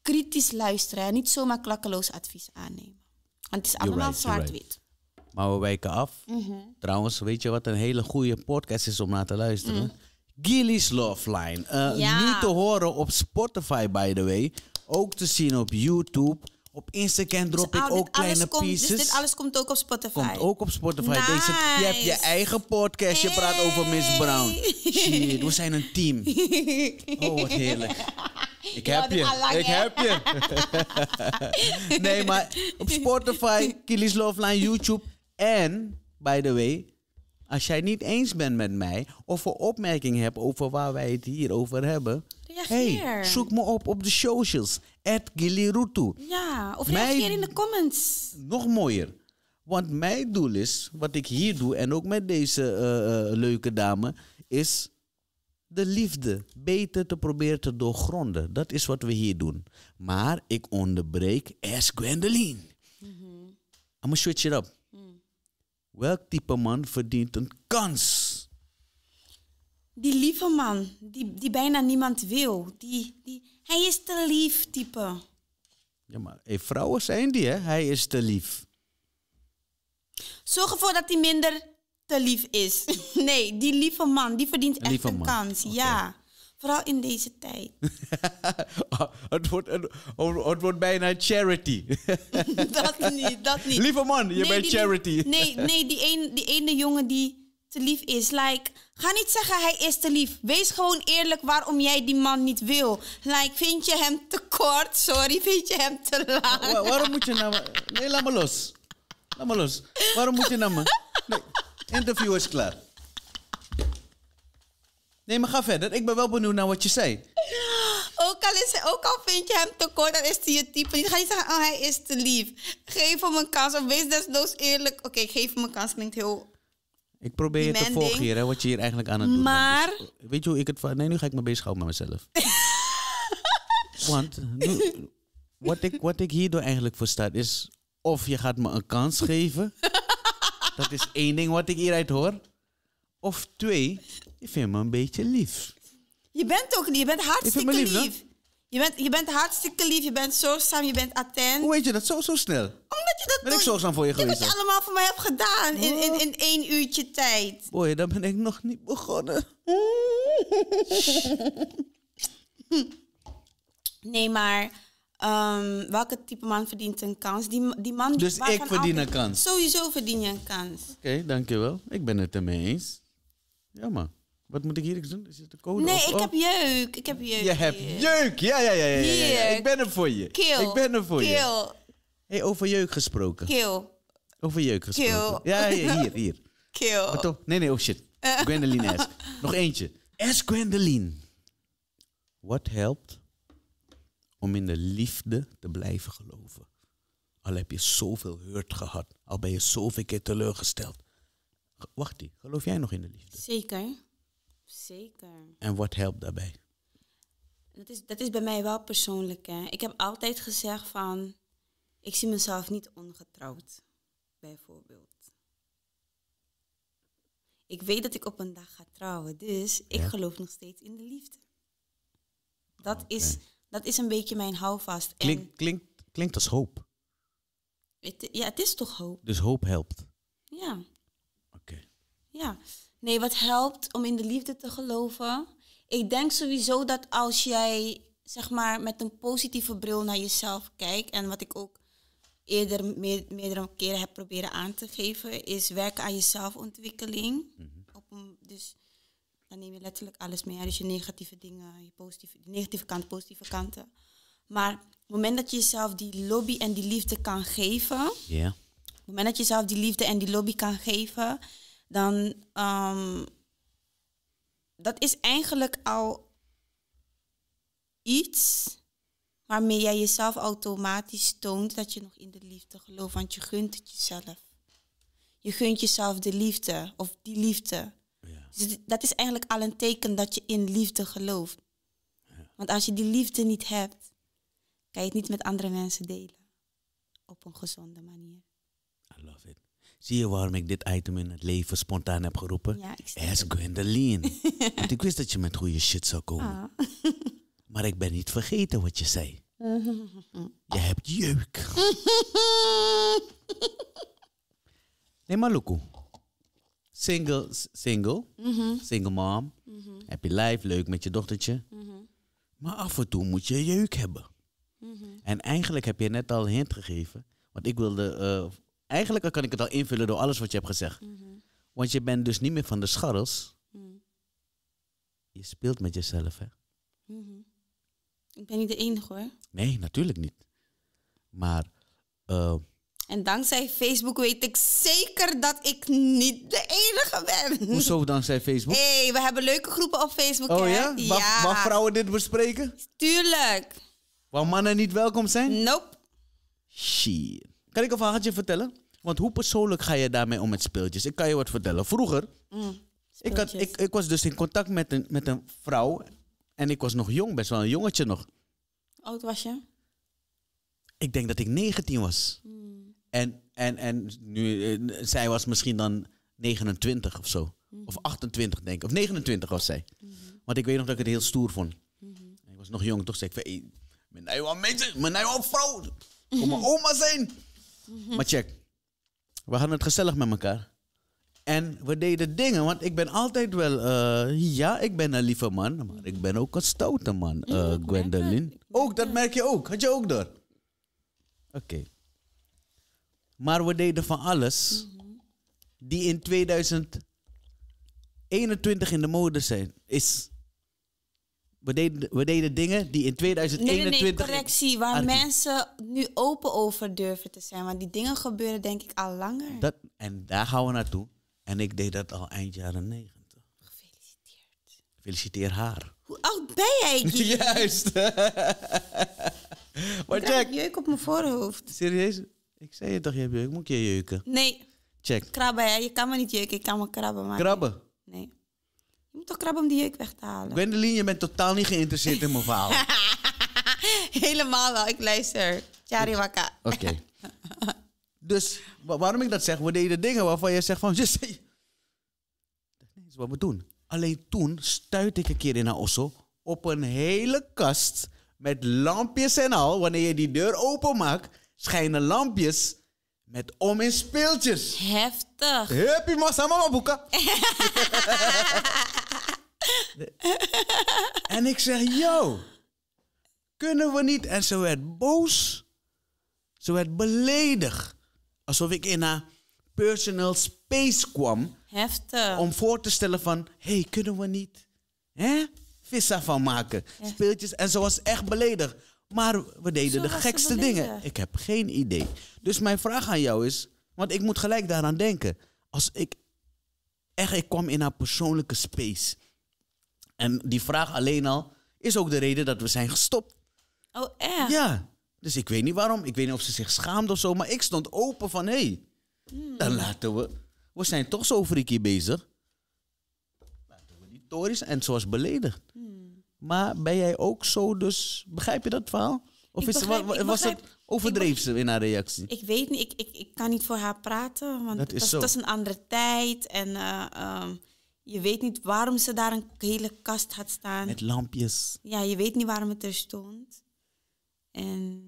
kritisch luisteren en niet zomaar klakkeloos advies aannemen. Want het is allemaal right, zwart-wit. Maar we wijken af. Mhm. Trouwens, weet je wat een hele goede podcast is om naar te luisteren? Mm. Gilly's Love Line. Eh, nu te horen op Spotify, by the way. Ook te zien op YouTube. Op Instagram dus drop ik ook kleine komt, pieces. Dus dit alles komt ook op Spotify? Komt ook op Spotify. Deze, je hebt je eigen podcast. Je praat over Miss Brown. Shit, we zijn een team. Oh, wat heerlijk. Ik heb je. ik heb je. nee, maar op Spotify, Kilis Love Line, YouTube en, by the way, als jij niet eens bent met mij of een opmerking hebt over waar wij het hier over hebben. Hey, zoek me op op de socials. At Gilirutu. Ja, of reageer mijn, in de comments. Nog mooier. Want mijn doel is, wat ik hier doe en ook met deze eh, eh, leuke dame, is de liefde beter te proberen te doorgronden. Dat is wat we hier doen. Maar ik onderbreek S. Gwendoline. Mm -hmm. I'm gonna switch it up. Welk type man verdient een kans? Die lieve man, die, die bijna niemand wil. Die, die, hij is te lief, type. Ja, maar hey, vrouwen zijn die, hè? Hij is te lief. Zorg ervoor dat hij minder te lief is. nee, die lieve man, die verdient echt een kans. Ja. Vooral in deze tijd. het, wordt, wordt bijna charity. dat niet, dat niet. Lieve man, je bent charity. nee, nee die, een, die ene jongen die te lief is. Like, ga niet zeggen hij is te lief. Wees gewoon eerlijk waarom jij die man niet wil. Like, vind je hem te kort? Sorry, vind je hem te lang? waarom moet je me. Nee, laat me los. Laat me los. Waarom moet je me? Nee, interview is klaar. Nee, maar ga verder. Ik ben wel benieuwd naar wat je zei. Ook al, is, ook al vind je hem te kort, dan is hij je type. Je gaat niet zeggen, oh, hij is te lief. Geef hem een kans. Of wees desnoods eerlijk. Oké, geef hem een kans. Klinkt heel... Ik probeer je te volgen hier, hè, wat je hier eigenlijk aan het doen bent. Dus, maar... Eh, weet je hoe ik het... Nee, nu ga ik me bezighouden met mezelf. Want nu, wat, ik, wat ik hierdoor eigenlijk voorsta is... Of je gaat me een kans geven. dat is één ding wat ik hieruit hoor. Of twee, je vindt me een beetje lief. Je bent ook niet, je bent hartstikke lief. lief. Je, bent, je bent hartstikke lief, je bent zorgzaam, je bent attent. Hoe weet je dat zo, zo snel? Omdat je dat Ben doet, ik zorgzaam voor je geweest? wat je allemaal voor mij hebt gedaan in, in, oh. in één uurtje tijd. Boy, dan ben ik nog niet begonnen. nee, maar ehm, welke type man verdient een kans? Die, die man dus ik verdien een kans? Sowieso verdien je een kans. Oké, dankjewel. Ik ben het ermee eens. Ja, maar. Wat moet ik hier doen? Is het de code? Nee, ik heb oh? jeuk. Ik heb jeuk. Je hebt jeuk. Ja, ja, ja. ja, ja, Ik ben er voor je. Keel. Ik ben er voor je. je. Hey, over jeuk gesproken. Kill. Over jeuk gesproken. Keel. Ja, hier, hier. Kill. Wat toch? Nee, nee, oh shit. Gwendoline Nog eentje. S. Gwendoline. Wat helpt om in de liefde te blijven geloven? Al heb je zoveel hurt gehad. Al ben je zoveel keer teleurgesteld. Wacht, geloof jij nog in de liefde? Zeker. Zeker. En wat helpt daarbij? Dat is, dat is bij mij wel persoonlijk. Hè. Ik heb altijd gezegd van, ik zie mezelf niet ongetrouwd, bijvoorbeeld. Ik weet dat ik op een dag ga trouwen, dus ik geloof nog steeds in de liefde. Dat, is, dat is een beetje mijn houvast. Klink, klinkt, klinkt als hoop. ja, het is toch hoop. Dus hoop helpt. Ja. Ja. Nee, wat helpt om in de liefde te geloven? Ik denk sowieso dat als jij zeg maar met een positieve bril naar jezelf kijkt en wat ik ook eerder meerdere keren heb proberen aan te geven is werken aan je zelfontwikkeling. Mhm. Op dus dan neem je letterlijk alles mee. Ja, dus je negatieve dingen, je positieve, de negatieve kant, positieve kanten. Maar het moment dat je jezelf die lobby en die liefde kan geven, op het moment dat je jezelf die liefde en die lobby kan geven, dan um, dat is eigenlijk al iets waarmee jij jezelf automatisch toont dat je nog in de liefde gelooft, want je gunt het jezelf. Je gunt jezelf de liefde of die liefde. Ja. Dus dat is eigenlijk al een teken dat je in liefde gelooft. Ja. Want als je die liefde niet hebt, kan je het niet met andere mensen delen. Op een gezonde manier. I love it. Zie je waarom ik dit item in het leven spontaan heb geroepen? Ja, ik As Gwendoline. Want ik wist dat je met goede shit zou komen. Ah. maar ik ben niet vergeten wat je zei. Je hebt jeuk. nee, maar Single, single, mhm. single mom. heb mhm. je Happy life, leuk met je dochtertje. Mhm. Maar af en toe moet je jeuk hebben. En eigenlijk heb je net al een hint gegeven. Want ik wilde eh, eigenlijk kan ik het al invullen door alles wat je hebt gezegd. Mhm. Want je bent dus niet meer van de scharrels. Mhm. Je speelt met jezelf, hè? Mhm. Ik ben niet de enige hoor. Nee, natuurlijk niet. Maar. Eh, en dankzij Facebook weet ik zeker dat ik niet de enige ben. Hoezo dankzij Facebook? hey, we hebben leuke groepen op Facebook. Oh hè? ja? Mag, ja. mag vrouwen dit bespreken? Tuurlijk. Waar mannen niet welkom zijn? Nope. Shit. Kan ik een verhaaltje vertellen? Want hoe persoonlijk ga je daarmee om met speeltjes? Ik kan je wat vertellen. Vroeger, mm, ik, had, ik, ik was dus in contact met een, met een vrouw. En ik was nog jong, best wel een jongetje nog. Oud was je? Ik denk dat ik 19 was. Mm. En, en, en nu, eh, zij was misschien dan 29 of zo. Mhm. Of 28, denk ik. Of 29 was zij. Mhm. Want ik weet nog dat ik het heel stoer vond. Mhm. Ik was nog jong, toch? Zei ik van, hey, mijn mensen, mijn nieuwe vrouw. Kom mijn oma zijn. Maar check, we hadden het gezellig met elkaar. En we deden dingen, want ik ben altijd wel... Eh, ja, ik ben een lieve man, maar ik ben ook een stoute man, uh, Gwendolyn. Ook, dat merk je ook. Had je ook door? Oké. Maar we deden van alles mhm. die in 2021 in de mode zijn, is. We deden, we deden dingen die in 2021... Nee, correctie. Waar mensen nu open over durven te zijn. Want die dingen gebeuren denk ik al langer. Dat, en daar gaan we naartoe. En ik deed dat al eind jaren 90. Gefeliciteerd. Feliciteer haar. Hoe oud ben jij, Juist. maar ik check. jeuk op mijn voorhoofd. Serieus? Ik zei je toch, je hebt jeuk. Moet je jeuken? Nee. Check. Krabben, Je kan me niet jeuken. Ik kan me krabben maken. Krabben? Nee moet toch krabben om die jeuk weg te halen. Gwendoline, je bent totaal niet geïnteresseerd in mijn verhaal. Helemaal wel, ik luister. Chariwaka. Oké. dus waarom ik dat zeg, we deden dingen waarvan je zegt van... Just, dat is wat we doen. Alleen toen stuitte ik een keer in Osso op een hele kast met lampjes en al. Wanneer je die deur openmaakt, schijnen lampjes met om in speeltjes. Heftig. Happy massa mama boeken. en ik zeg, yo, kunnen we niet? En ze werd boos. Ze werd beledigd. Alsof ik in haar personal space kwam. Heftig. Om voor te stellen van, hey, kunnen we niet? Hè? Vissa van maken. Speeltjes. En ze was echt beledigd. Maar we deden de gekste dingen. Ik heb geen idee. Dus mijn vraag aan jou is, want ik moet gelijk daaraan denken. Als ik echt, ik kwam in haar persoonlijke space. En die vraag alleen al is ook de reden dat we zijn gestopt. Oh, echt? Ja. Dus ik weet niet waarom. Ik weet niet of ze zich schaamde of zo. Maar ik stond open van, hé, hey, hmm. dan laten we... We zijn toch zo freaky bezig. Laten we die tories en zoals beledigd. Hmm. Maar ben jij ook zo dus... Begrijp je dat verhaal? Of is, begrijp, was, was begrijp, het overdreven ze in haar reactie? Ik weet niet, ik, ik, ik kan niet voor haar praten. Want dat is, dat is een andere tijd. En eh, ehm, je weet niet waarom ze daar een hele kast had staan. Met lampjes. Ja, je weet niet waarom het er stond. En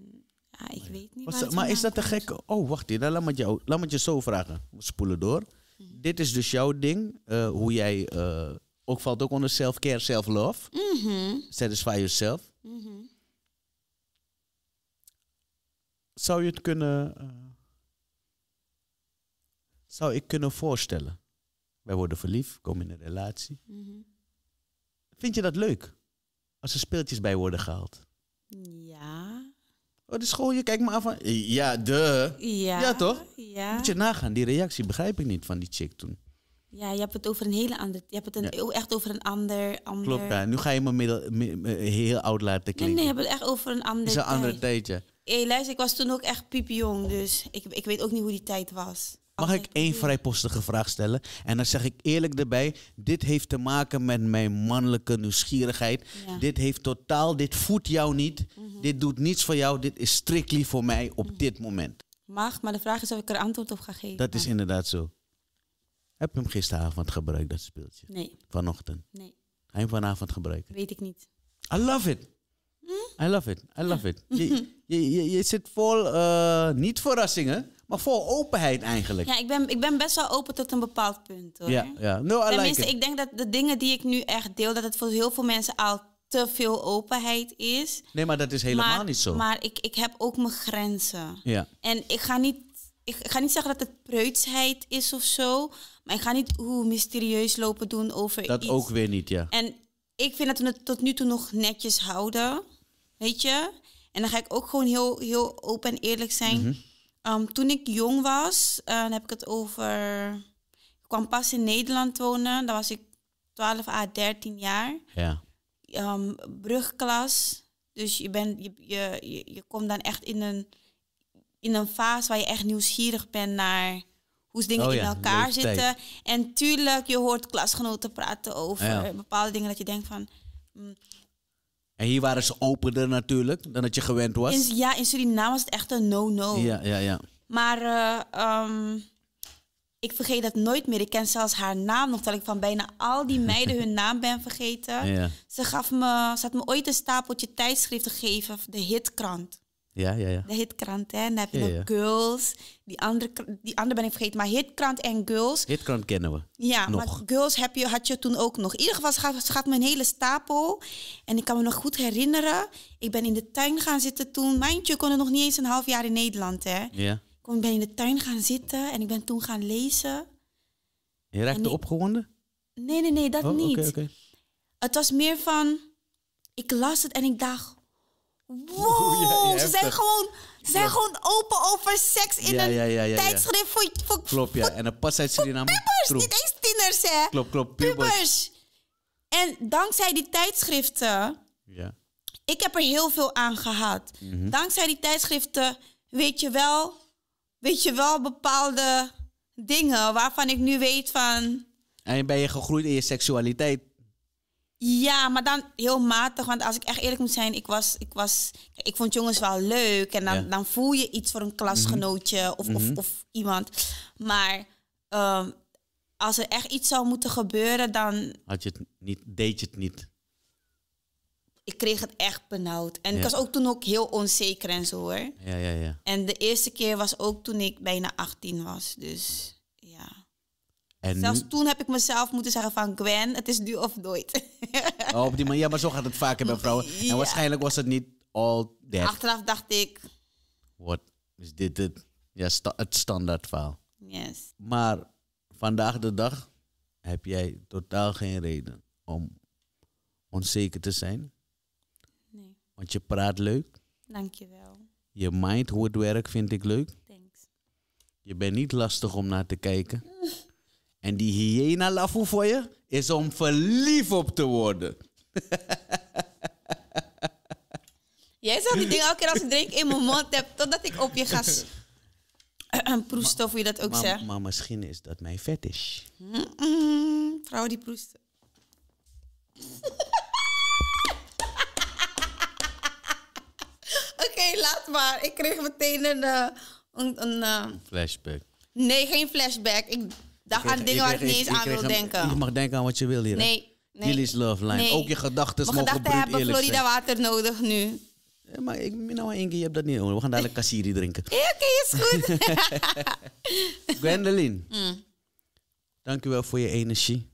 ja, ik weet niet. Was, maar is dat te gek? Oh, wacht even. Laat me, jou, laat je zo vragen. We spoelen door. Mhm. Dit is dus jouw ding. Eh, hoe jij. Eh, ook valt ook onder self-care, self-love. Mm Satisfy yourself. Mhm. Zou je het kunnen. Eh, zou ik kunnen voorstellen? Wij worden verliefd, komen in een relatie. Mhm. Vind je dat leuk? Als er speeltjes bij worden gehaald. Ja. Oh, de school, je kijkt me af van... Ja, de. Ja, toch? Ja. Moet je nagaan, die reactie begrijp ik niet van die chick toen. Ja, je hebt het over een hele andere... Je hebt het echt over een ander... ander... Klopt, ja. Nu ga je me, middel, heel oud laten klinken. Nee, nee, je hebt het echt over een ander... is een ander tijdje. Hé, hey, luister, ik was toen ook echt piepjong, dus ik, ik weet ook niet hoe die tijd was. Mag ik één vrijpostige vraag stellen? En dan zeg ik eerlijk erbij, dit heeft te maken met mijn mannelijke nieuwsgierigheid. Dit heeft totaal, dit voedt jou niet. Mhm. Dit doet niets voor jou. Dit is strictly voor mij op mhm. dit moment. Mag, maar de vraag is of ik er antwoord op ga geven. Dat is inderdaad zo. Heb je hem gisteravond gebruikt, dat speeltje? Nee. Vanochtend? Nee. Ga je hem vanavond gebruikt? Weet ik niet. I love it. Hm? I love it. I love it. je, je, je, je zit vol, eh, niet verrassingen maar vol openheid eigenlijk. Ja, ik ben, ik ben best wel open tot een bepaald punt hoor. Ja, ja. No, Tenminste, ik denk dat de dingen die ik nu echt deel, dat het voor heel veel mensen al te veel openheid is. Nee, maar dat is helemaal niet zo. Maar ik, ik heb ook mijn grenzen. Ja. En ik ga niet. Ik ga niet zeggen dat het preutsheid is of zo. Maar ik ga niet hoe mysterieus lopen doen over dat iets. Dat ook weer niet, ja. En ik vind dat we het tot nu toe nog netjes houden. Weet je? En dan ga ik ook gewoon heel, heel open en eerlijk zijn. Mhm. Ehm, toen ik jong was, eh, heb ik het over. Ik kwam pas in Nederland wonen, dan was ik 12 à 13 jaar. Ja. Ehm, brugklas. Dus je, bent, je, je, je, je komt dan echt in een, in een fase waar je echt nieuwsgierig bent naar hoe dingen oh in elkaar zitten. En tuurlijk, je hoort klasgenoten praten over bepaalde dingen dat je denkt van. Mm, en hier waren ze opener natuurlijk dan dat je gewend was. ja, in Suriname was het echt een no-no. Ja, ja, ja. Maar eh, ehm, ik vergeet dat nooit meer. Ik ken zelfs haar naam nog, dat ik van bijna al die meiden hun naam ben vergeten. Ja. Ze, gaf me, ze had me ooit een stapeltje tijdschriften gegeven, de Hitkrant. Ja, ja, ja. De hitkrant, Dan heb je nog Girls. Die andere, die andere ben ik vergeten, maar Hitkrant en Girls. Hitkrant kennen we. Ja, nog. maar Girls heb je, had je toen ook nog. In ieder geval schat, mijn hele stapel. En ik kan me nog goed herinneren. Ik ben in de tuin gaan zitten toen. Mijntje kon er nog niet eens een half jaar in Nederland, hè. Ja. Ik ben in de tuin gaan zitten en ik ben toen gaan lezen. je opgewonden? Nee, nee, nee, dat oh, niet. oké okay. Het was meer van... Ik las het en ik dacht Wow, ze zijn gewoon, ze zijn gewoon open over seks in een tijdschrift voor, Klopt, ja. en een pas uit Suriname. Pubbers, niet eens tieners, hè. Klopt, klopt. Pubbers. En dankzij die tijdschriften... Ja. Ik heb er heel veel aan gehad. Mhm. Dankzij die tijdschriften weet je wel... Weet je wel bepaalde dingen waarvan ik nu weet van... En ben je gegroeid in je seksualiteit? Ja, maar dan heel matig. Want als ik echt eerlijk moet zijn, ik, was, ik, was, ik vond jongens wel leuk. En dan, dan voel je iets voor een klasgenootje mhm. of, of, mhm. of, iemand. Maar ehm, als er echt iets zou moeten gebeuren, dan. Had je het niet, deed je het niet? Ik kreeg het echt benauwd. En ik was ook toen ook heel onzeker en zo hoor. Ja, ja, ja. En de eerste keer was ook toen ik bijna 18 was. Dus. Zelfs toen heb ik mezelf moeten zeggen van Gwen, het is nu of nooit. Oh, die ja, maar zo gaat het vaker bij vrouwen. En waarschijnlijk was het niet all that. Achteraf dacht ik... Wat is dit het? Ja, sta het standaard verhaal. Yes. Maar vandaag de dag heb jij totaal geen reden om onzeker te zijn. Nee. Want je praat leuk. Dankjewel. Je mind hoe het werkt vind ik leuk. Thanks. Je bent niet lastig om naar te kijken. En die hyena lafoe voor je is om verliefd op te worden. Jij zegt die ding elke keer als ik drink in mijn mond heb, totdat ik op je ga proesten, of hoe je dat ook zegt. Maar misschien is dat mijn fetish. Vrouw Vrouw die proesten. Oké, laat maar. Ik kreeg meteen een... Eh, eh, een, flashback. Nee, geen flashback. Ik Dag aan dingen waar ik niet eens aan wil denken. Je mag denken aan wat je wil hier. Nee. Nee. Lily's love line. Ook je gedachten mogen Mijn gedachten hebben Florida water nodig nu. maar ik ben nou één keer, je dat niet nodig. We gaan dadelijk Kassiri drinken. Oké, okay, is goed. Gwendoline, mm. wel voor je energie.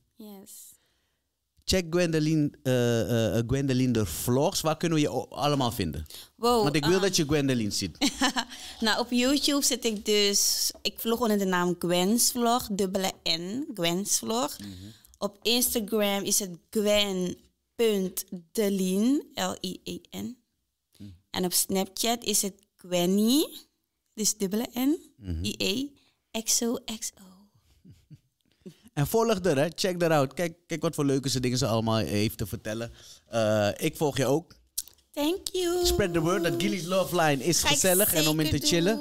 Check Gwendoline, uh, Gwendoline de vlogs. Waar kunnen we je allemaal vinden? Wow, Want ik wil ehm. dat je Gwendoline ziet. nou, op YouTube zit ik dus... Ik vlog onder de naam Gwen's Vlog. Dubbele N, Gwen's Vlog. Mhm. Op Instagram is het Gwen.delien, L-I-E-N. Mhm. En op Snapchat is het Gwenny, dus dubbele N, mm -hmm. I-E, o en volg er, hè. check eruit. Kijk, kijk wat voor leuke ze dingen ze allemaal heeft te vertellen. Eh, ik volg je ook. Thank you. Spread the word dat Gilly's Love Line is gezellig en om in te chillen.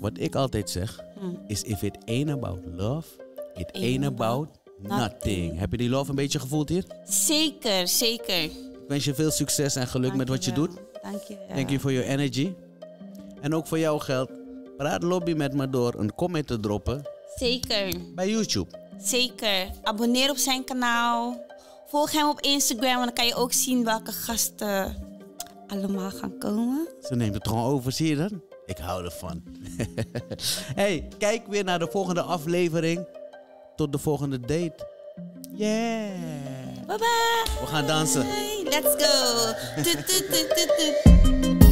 Wat ik altijd zeg, hm. is if it ain't about love, it ain't, about nothing. Heb je die love een beetje gevoeld hier? Zeker, zeker. Ik wens je veel succes en geluk met wat je, doet. Dank je Thank you for your energy. En ook voor jouw geld. Praat lobby met me door een comment te droppen Zeker. Bij YouTube? Zeker. Abonneer op zijn kanaal. Volg hem op Instagram, want dan kan je ook zien welke gasten allemaal gaan komen. Ze neemt het gewoon over, zie je dan Ik hou ervan. hey, kijk weer naar de volgende aflevering. Tot de volgende date. Yeah. Bye bye. We gaan dansen. Let's go.